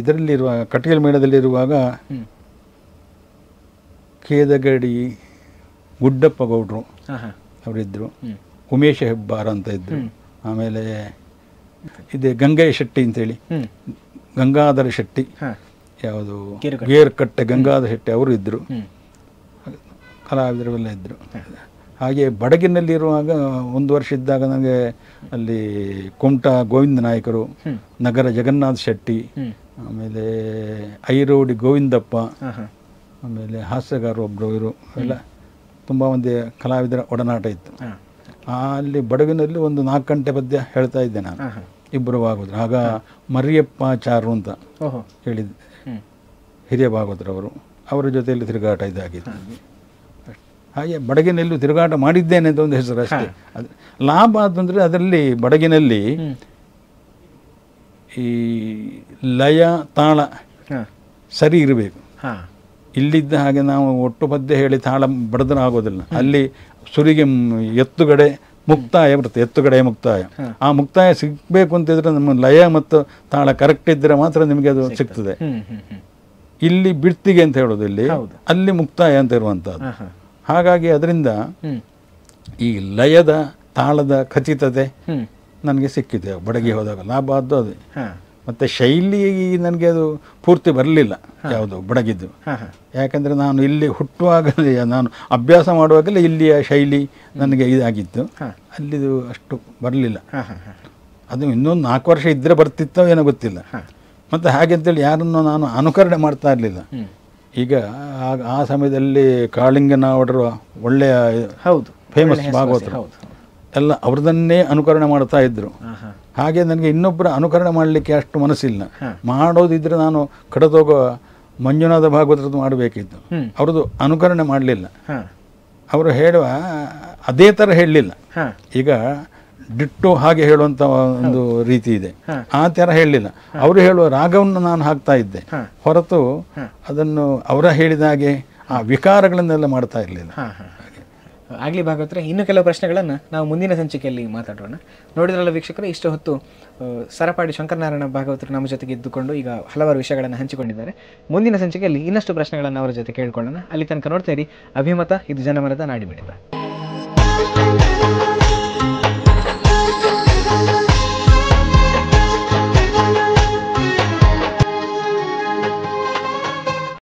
S3: ಇದರಲ್ಲಿರುವ ಕಟ್ಟಿಗೆ ಮೇಳದಲ್ಲಿರುವಾಗ ಕೇದಗಡಿ ಗುಡ್ಡಪ್ಪ ಗೌಡ್ರು ಅವರಿದ್ದರು ಉಮೇಶ ಹೆಬ್ಬಾರ ಅಂತ ಇದ್ದರು ಆಮೇಲೆ ಇದೆ ಗಂಗಯ್ಯ ಶೆಟ್ಟಿ ಅಂತೇಳಿ ಗಂಗಾಧರ ಶೆಟ್ಟಿ ಯಾವುದು ಗೇರ್ಕಟ್ಟೆ ಗಂಗಾಧರ ಶೆಟ್ಟಿ ಅವರು ಇದ್ದರು ಕಲಾವಿದರೆಲ್ಲ ಇದ್ದರು ಹಾಗೆ ಬಡಗಿನಲ್ಲಿರುವಾಗ ಒಂದು ವರ್ಷ ಇದ್ದಾಗ ನನಗೆ ಅಲ್ಲಿ ಕುಮಟ ಗೋವಿಂದ ನಾಯಕರು ನಗರ ಜಗನ್ನಾಥ್ ಶೆಟ್ಟಿ ಆಮೇಲೆ ಐರೋಡಿ ಗೋವಿಂದಪ್ಪ ಆಮೇಲೆ ಹಾಸ್ಯಗಾರರು ಒಬ್ಬರು ಇವರು ಎಲ್ಲ ತುಂಬ ಒಂದು ಕಲಾವಿದರ ಒಡನಾಟ ಇತ್ತು ಅಲ್ಲಿ ಬಡಗಿನಲ್ಲಿ ಒಂದು ನಾಲ್ಕು ಗಂಟೆ ಪದ್ಯ ಹೇಳ್ತಾ ಇದ್ದೆ ನಾನು ಇಬ್ಬರು ಆಗೋದ್ರು ಆಗ ಮರಿಯಪ್ಪ ಚಾರು ಅಂತ ಹೇಳಿದ್ದೆ ಹಿರಿಯ ಭಾಗವತರವರು ಅವರ ಜೊತೆಯಲ್ಲಿ ತಿರುಗಾಟ ಇದಾಗಿತ್ತು ಹಾಗೆ ಬಡಗಿನಲ್ಲೂ ತಿರುಗಾಟ ಮಾಡಿದ್ದೇನೆ ಅಂತ ಒಂದು ಹೆಸರು ಅಷ್ಟೇ ಅದು ಲಾಭ ಅಂತಂದರೆ ಅದರಲ್ಲಿ ಬಡಗಿನಲ್ಲಿ ಈ ಲಯ ತಾಳ ಸರಿ ಇರಬೇಕು ಇಲ್ಲಿದ್ದ ಹಾಗೆ ನಾವು ಒಟ್ಟು ಪದ್ಯ ಹೇಳಿ ತಾಳ ಬಡದ್ರೆ ಆಗೋದಿಲ್ಲ ಅಲ್ಲಿ ಸುರಿಗೆ ಎತ್ತುಗಡೆ ಮುಕ್ತಾಯ ಬರುತ್ತೆ ಎತ್ತುಗಡೆ ಮುಕ್ತಾಯ ಆ ಮುಕ್ತಾಯ ಸಿಗಬೇಕು ಅಂತ ಇದ್ರೆ ನಮ್ಮ ಲಯ ಮತ್ತು ತಾಳ ಕರೆಕ್ಟ್ ಇದ್ದರೆ ಮಾತ್ರ ನಿಮಗೆ ಅದು ಸಿಗ್ತದೆ ಇಲ್ಲಿ ಬಿಡ್ತಿಗೆ ಅಂತ ಹೇಳೋದು ಇಲ್ಲಿ ಅಲ್ಲಿ ಮುಕ್ತಾಯ ಅಂತ ಇರುವಂಥದ್ದು ಹಾಗಾಗಿ ಅದರಿಂದ ಈ ಲಯದ ತಾಳದ ಖಚಿತತೆ ನನಗೆ ಸಿಕ್ಕಿದೆ ಬಡಗಿ ಹೋದಾಗ ಲಾಭ ಅದು ಅದೇ ಮತ್ತೆ ಶೈಲಿ ನನಗೆ ಅದು ಪೂರ್ತಿ ಬರಲಿಲ್ಲ ಯಾವುದು ಬಡಗಿದ್ದು ಯಾಕಂದರೆ ನಾನು ಇಲ್ಲಿ ಹುಟ್ಟುವಾಗಲೇ ನಾನು ಅಭ್ಯಾಸ ಮಾಡುವಾಗಲೇ ಇಲ್ಲಿಯ ಶೈಲಿ ನನಗೆ ಇದಾಗಿತ್ತು ಅಲ್ಲಿದು ಅಷ್ಟು ಬರಲಿಲ್ಲ ಅದು ಇನ್ನೊಂದು ನಾಲ್ಕು ವರ್ಷ ಇದ್ದರೆ ಬರ್ತಿತ್ತೋ ಏನೋ ಗೊತ್ತಿಲ್ಲ ಮತ್ತು ಹಾಗೆ ಅಂತೇಳಿ ಯಾರನ್ನು ನಾನು ಅನುಕರಣೆ ಮಾಡ್ತಾ ಇರಲಿಲ್ಲ ಈಗ ಆ ಸಮಯದಲ್ಲಿ ಅವರು ಒಳ್ಳೆಯ ಹೌದು ಫೇಮಸ್ ಭಾಗವತರು ಎಲ್ಲ ಅವ್ರದನ್ನೇ ಅನುಕರಣೆ ಮಾಡ್ತಾ ಇದ್ರು ಹಾಗೆ ನನಗೆ ಇನ್ನೊಬ್ಬರ ಅನುಕರಣೆ ಮಾಡಲಿಕ್ಕೆ ಅಷ್ಟು ಮನಸ್ಸಿಲ್ಲ ಮಾಡೋದಿದ್ರೆ ನಾನು ಕಡದೋಗ ಮಂಜುನಾಥ ಭಾಗವತರದ್ದು ಮಾಡಬೇಕಿತ್ತು ಅವ್ರದ್ದು ಅನುಕರಣೆ ಮಾಡಲಿಲ್ಲ ಅವರು ಹೇಳುವ ಅದೇ ಥರ ಹೇಳಲಿಲ್ಲ ಈಗ ಡಿಟ್ಟು ಹಾಗೆ ಹೇಳುವಂತ ಒಂದು ರೀತಿ ಇದೆ ಆ ತರ ಹೇಳಲಿಲ್ಲ ಅವರು ಹೇಳುವ ರಾಗವನ್ನು ನಾನು ಹಾಕ್ತಾ ಇದ್ದೆ ಹೊರತು ಅದನ್ನು ಅವರ ಹೇಳಿದ ಹಾಗೆ ಆ ವಿಕಾರಗಳನ್ನೆಲ್ಲ ಮಾಡ್ತಾ
S4: ಇರಲಿಲ್ಲ
S1: ಆಗಲಿ ಭಾಗವತ್ರೆ ಇನ್ನು ಕೆಲವು ಪ್ರಶ್ನೆಗಳನ್ನು ನಾವು ಮುಂದಿನ ಸಂಚಿಕೆಯಲ್ಲಿ ಮಾತಾಡೋಣ ನೋಡಿದ್ರಲ್ಲ ವೀಕ್ಷಕರು ಇಷ್ಟು ಹೊತ್ತು ಸರಪಾಡಿ ಶಂಕರನಾರಾಯಣ ಭಾಗವತರು ನಮ್ಮ ಜೊತೆಗೆ ಇದ್ದುಕೊಂಡು ಈಗ ಹಲವಾರು ವಿಷಯಗಳನ್ನು ಹಂಚಿಕೊಂಡಿದ್ದಾರೆ ಮುಂದಿನ ಸಂಚಿಕೆಯಲ್ಲಿ ಇನ್ನಷ್ಟು ಪ್ರಶ್ನೆಗಳನ್ನು ಅವರ ಜೊತೆ ಕೇಳಿಕೊಳ್ಳೋಣ ಅಲ್ಲಿ ತನಕ ನೋಡ್ತಾ ಇರಿ ಅಭಿಮತ ಇದು ಜನಮನದ ಬಿಡಿದ